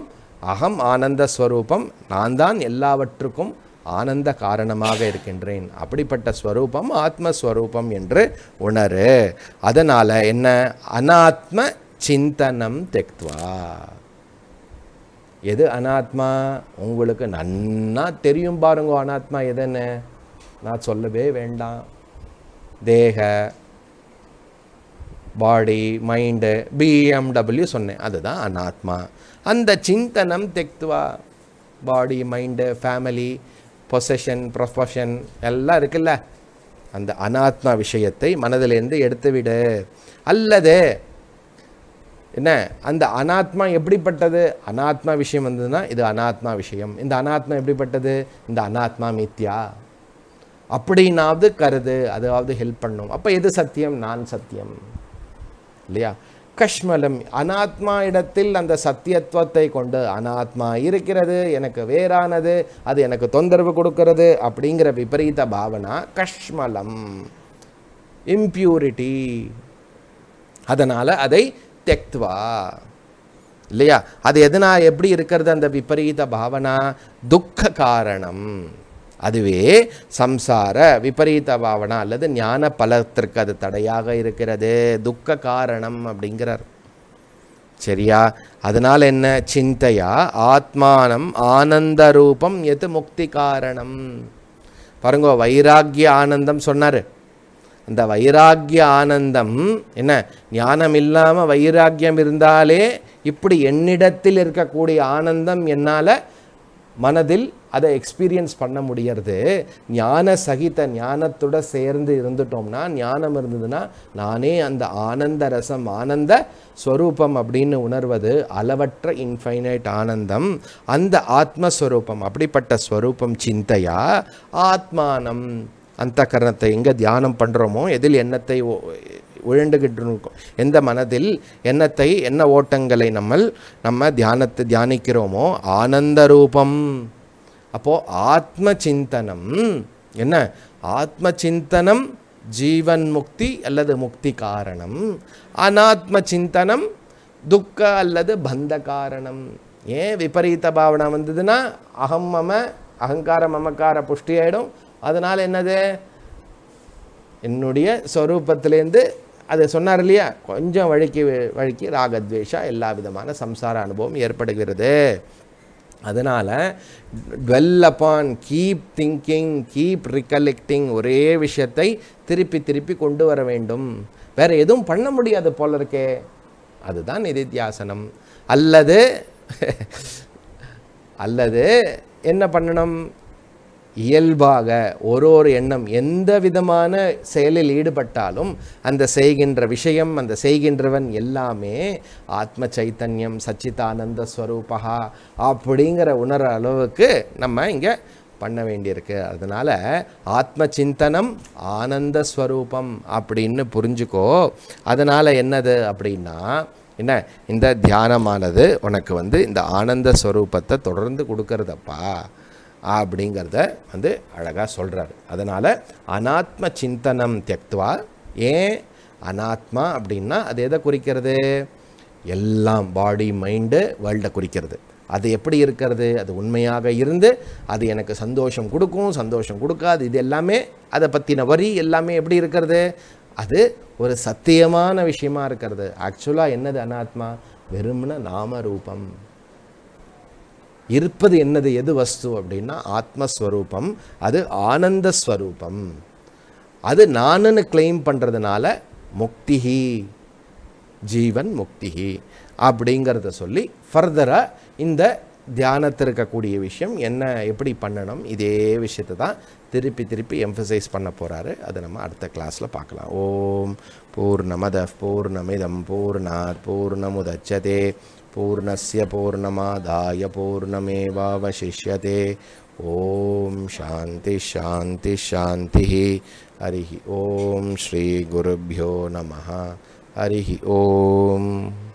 அகம் ஆனந்த ஸ்வரூபம் நான் தான் எல்லாவற்றுக்கும் ஆனந்த காரணமாக இருக்கின்றேன் அப்படிப்பட்ட ஸ்வரூபம் ஆத்மஸ்வரூபம் என்று உணரு அதனால் என்ன அனாத்ம சிந்தனம் தெக்துவா எது அனாத்மா உங்களுக்கு நன்னா தெரியும் பாருங்க அனாத்மா எதுன்னு நான் சொல்லவே வேண்டாம் தேக பாடி மைண்டு பிஎம்டபிள்யூ சொன்னேன் அதுதான் அனாத்மா அந்த சிந்தனம் தெக்துவா body mind family possession profession எல்லாம் இருக்குல்ல அந்த அனாத்மா விஷயத்தை மனதிலேருந்து எடுத்துவிடு அல்லது என்ன அந்த அனாத்மா எப்படிப்பட்டது அனாத்மா விஷயம் வந்ததுன்னா இது அனாத்மா விஷயம் இந்த அனாத்மா எப்படிப்பட்டது இந்த அனாத்மா மித்யா அப்படின்னாவது கருது அதாவது ஹெல்ப் பண்ணும் அப்போ எது சத்தியம் நான் சத்தியம் இல்லையா கஷ்மலம் அனாத்மா இடத்தில் அந்த சத்தியத்துவத்தை கொண்டு அனாத்மா இருக்கிறது எனக்கு வேறானது அது எனக்கு தொந்தரவு கொடுக்கிறது அப்படிங்கிற விபரீத பாவனா கஷ்மலம் இம்பியூரிட்டி அதனால் அதை தெக்துவா இல்லையா அது எதனால் எப்படி இருக்கிறது அந்த விபரீத பாவனா துக்க காரணம் அதுவே சம்சார விபரீத பாவனா அல்லது ஞான பலத்திற்கு அது தடையாக இருக்கிறது துக்க காரணம் அப்படிங்கிறார் சரியா அதனால் என்ன சிந்தையா ஆத்மானம் ஆனந்த ரூபம் எது முக்தி காரணம் பாருங்க வைராக்கிய ஆனந்தம் சொன்னார் அந்த வைராக்கிய ஆனந்தம் என்ன ஞானம் இல்லாமல் வைராக்கியம் இருந்தாலே இப்படி என்னிடத்தில் இருக்கக்கூடிய ஆனந்தம் என்னால் மனதில் அதை எக்ஸ்பீரியன்ஸ் பண்ண முடியறது ஞான சகித ஞானத்தோட சேர்ந்து இருந்துட்டோம்னா ஞானம் இருந்ததுன்னா நானே அந்த ஆனந்த ரசம் ஆனந்த ஸ்வரூபம் அப்படின்னு உணர்வது அளவற்ற இன்ஃபைனைட் ஆனந்தம் அந்த ஆத்மஸ்வரூபம் அப்படிப்பட்ட ஸ்வரூபம் சிந்தையா ஆத்மானம் அந்த கரணத்தை எங்கே தியானம் பண்ணுறோமோ எதில் எண்ணத்தை உழண்டுகிட்டு இருக்கும் எந்த மனதில் எண்ணத்தை என்ன ஓட்டங்களை நம்ம நம்ம தியானத்தை தியானிக்கிறோமோ ஆனந்த ரூபம் அப்போது ஆத்ம சிந்தனம் என்ன ஆத்ம சிந்தனம் ஜீவன் முக்தி அல்லது முக்தி காரணம் அனாத்ம சிந்தனம் துக்க அல்லது பந்த காரணம் ஏன் விபரீத பாவனை வந்ததுன்னா அகம் மம அகங்கார மமக்கார புஷ்டி ஆகிடும் அதனால் என்னது என்னுடைய ஸ்வரூபத்திலேருந்து அது சொன்னார் இல்லையா கொஞ்சம் வழுக்கி வழுக்கி ராகத்வேஷா எல்லா விதமான சம்சார அனுபவம் ஏற்படுகிறது அதனால் dwell upon keep thinking keep recollecting ஒரே விஷயத்தை திருப்பி திருப்பி கொண்டு வர வேண்டும் வேறு எதுவும் பண்ண முடியாது போல இருக்கே அதுதான் நிதித்தியாசனம் அல்லது அல்லது என்ன பண்ணணும் இயல்பாக ஒரு ஒரு எண்ணம் எந்த விதமான செயலில் ஈடுபட்டாலும் அந்த செய்கின்ற விஷயம் அந்த செய்கின்றவன் எல்லாமே ஆத்ம சைத்தன்யம் சச்சிதானந்த ஸ்வரூபா அப்படிங்கிற உணர அளவுக்கு நம்ம இங்கே பண்ண வேண்டியிருக்கு அதனால் ஆத்ம சிந்தனம் ஆனந்த ஸ்வரூபம் அப்படின்னு புரிஞ்சுக்கோ அதனால் என்னது அப்படின்னா என்ன இந்த தியானமானது உனக்கு வந்து இந்த ஆனந்த ஸ்வரூபத்தை தொடர்ந்து கொடுக்கறதப்பா அப்படிங்கிறத வந்து அழகாக சொல்கிறார் அதனால் அனாத்ம சிந்தனம் தியக்துவா ஏன் அனாத்மா அப்படின்னா அது எதை குறிக்கிறது எல்லாம் பாடி மைண்டு வேர்ல்டை குறிக்கிறது அது எப்படி இருக்கிறது அது உண்மையாக இருந்து அது எனக்கு சந்தோஷம் கொடுக்கும் சந்தோஷம் கொடுக்காது இது எல்லாமே அதை பற்றின வரி எல்லாமே எப்படி இருக்கிறது அது ஒரு சத்தியமான விஷயமா இருக்கிறது ஆக்சுவலாக என்னது அனாத்மா வெறும்ன நாம ரூபம் இருப்பது என்னது எது வஸ்து அப்படின்னா ஆத்மஸ்வரூபம் அது ஆனந்த ஸ்வரூபம் அது நானுன்னு கிளைம் பண்ணுறதுனால முக்திஹி ஜீவன் முக்திஹி அப்படிங்கிறத சொல்லி ஃபர்தராக இந்த தியானத்தில் இருக்கக்கூடிய விஷயம் என்ன எப்படி பண்ணணும் இதே விஷயத்தை தான் திருப்பி திருப்பி எம்ஃபசைஸ் பண்ண போகிறாரு அதை நம்ம அடுத்த கிளாஸில் பார்க்கலாம் ஓம் பூர்ணமத பூர்ணமிதம் பூர்ணாத் பூர்ணமுதச்சதே पूर्णस्य पूर्णमेवावशिष्यते ॐ शान्तिः हरिः ॐ श्रीगुरुभ्यो नमः हरिः ॐ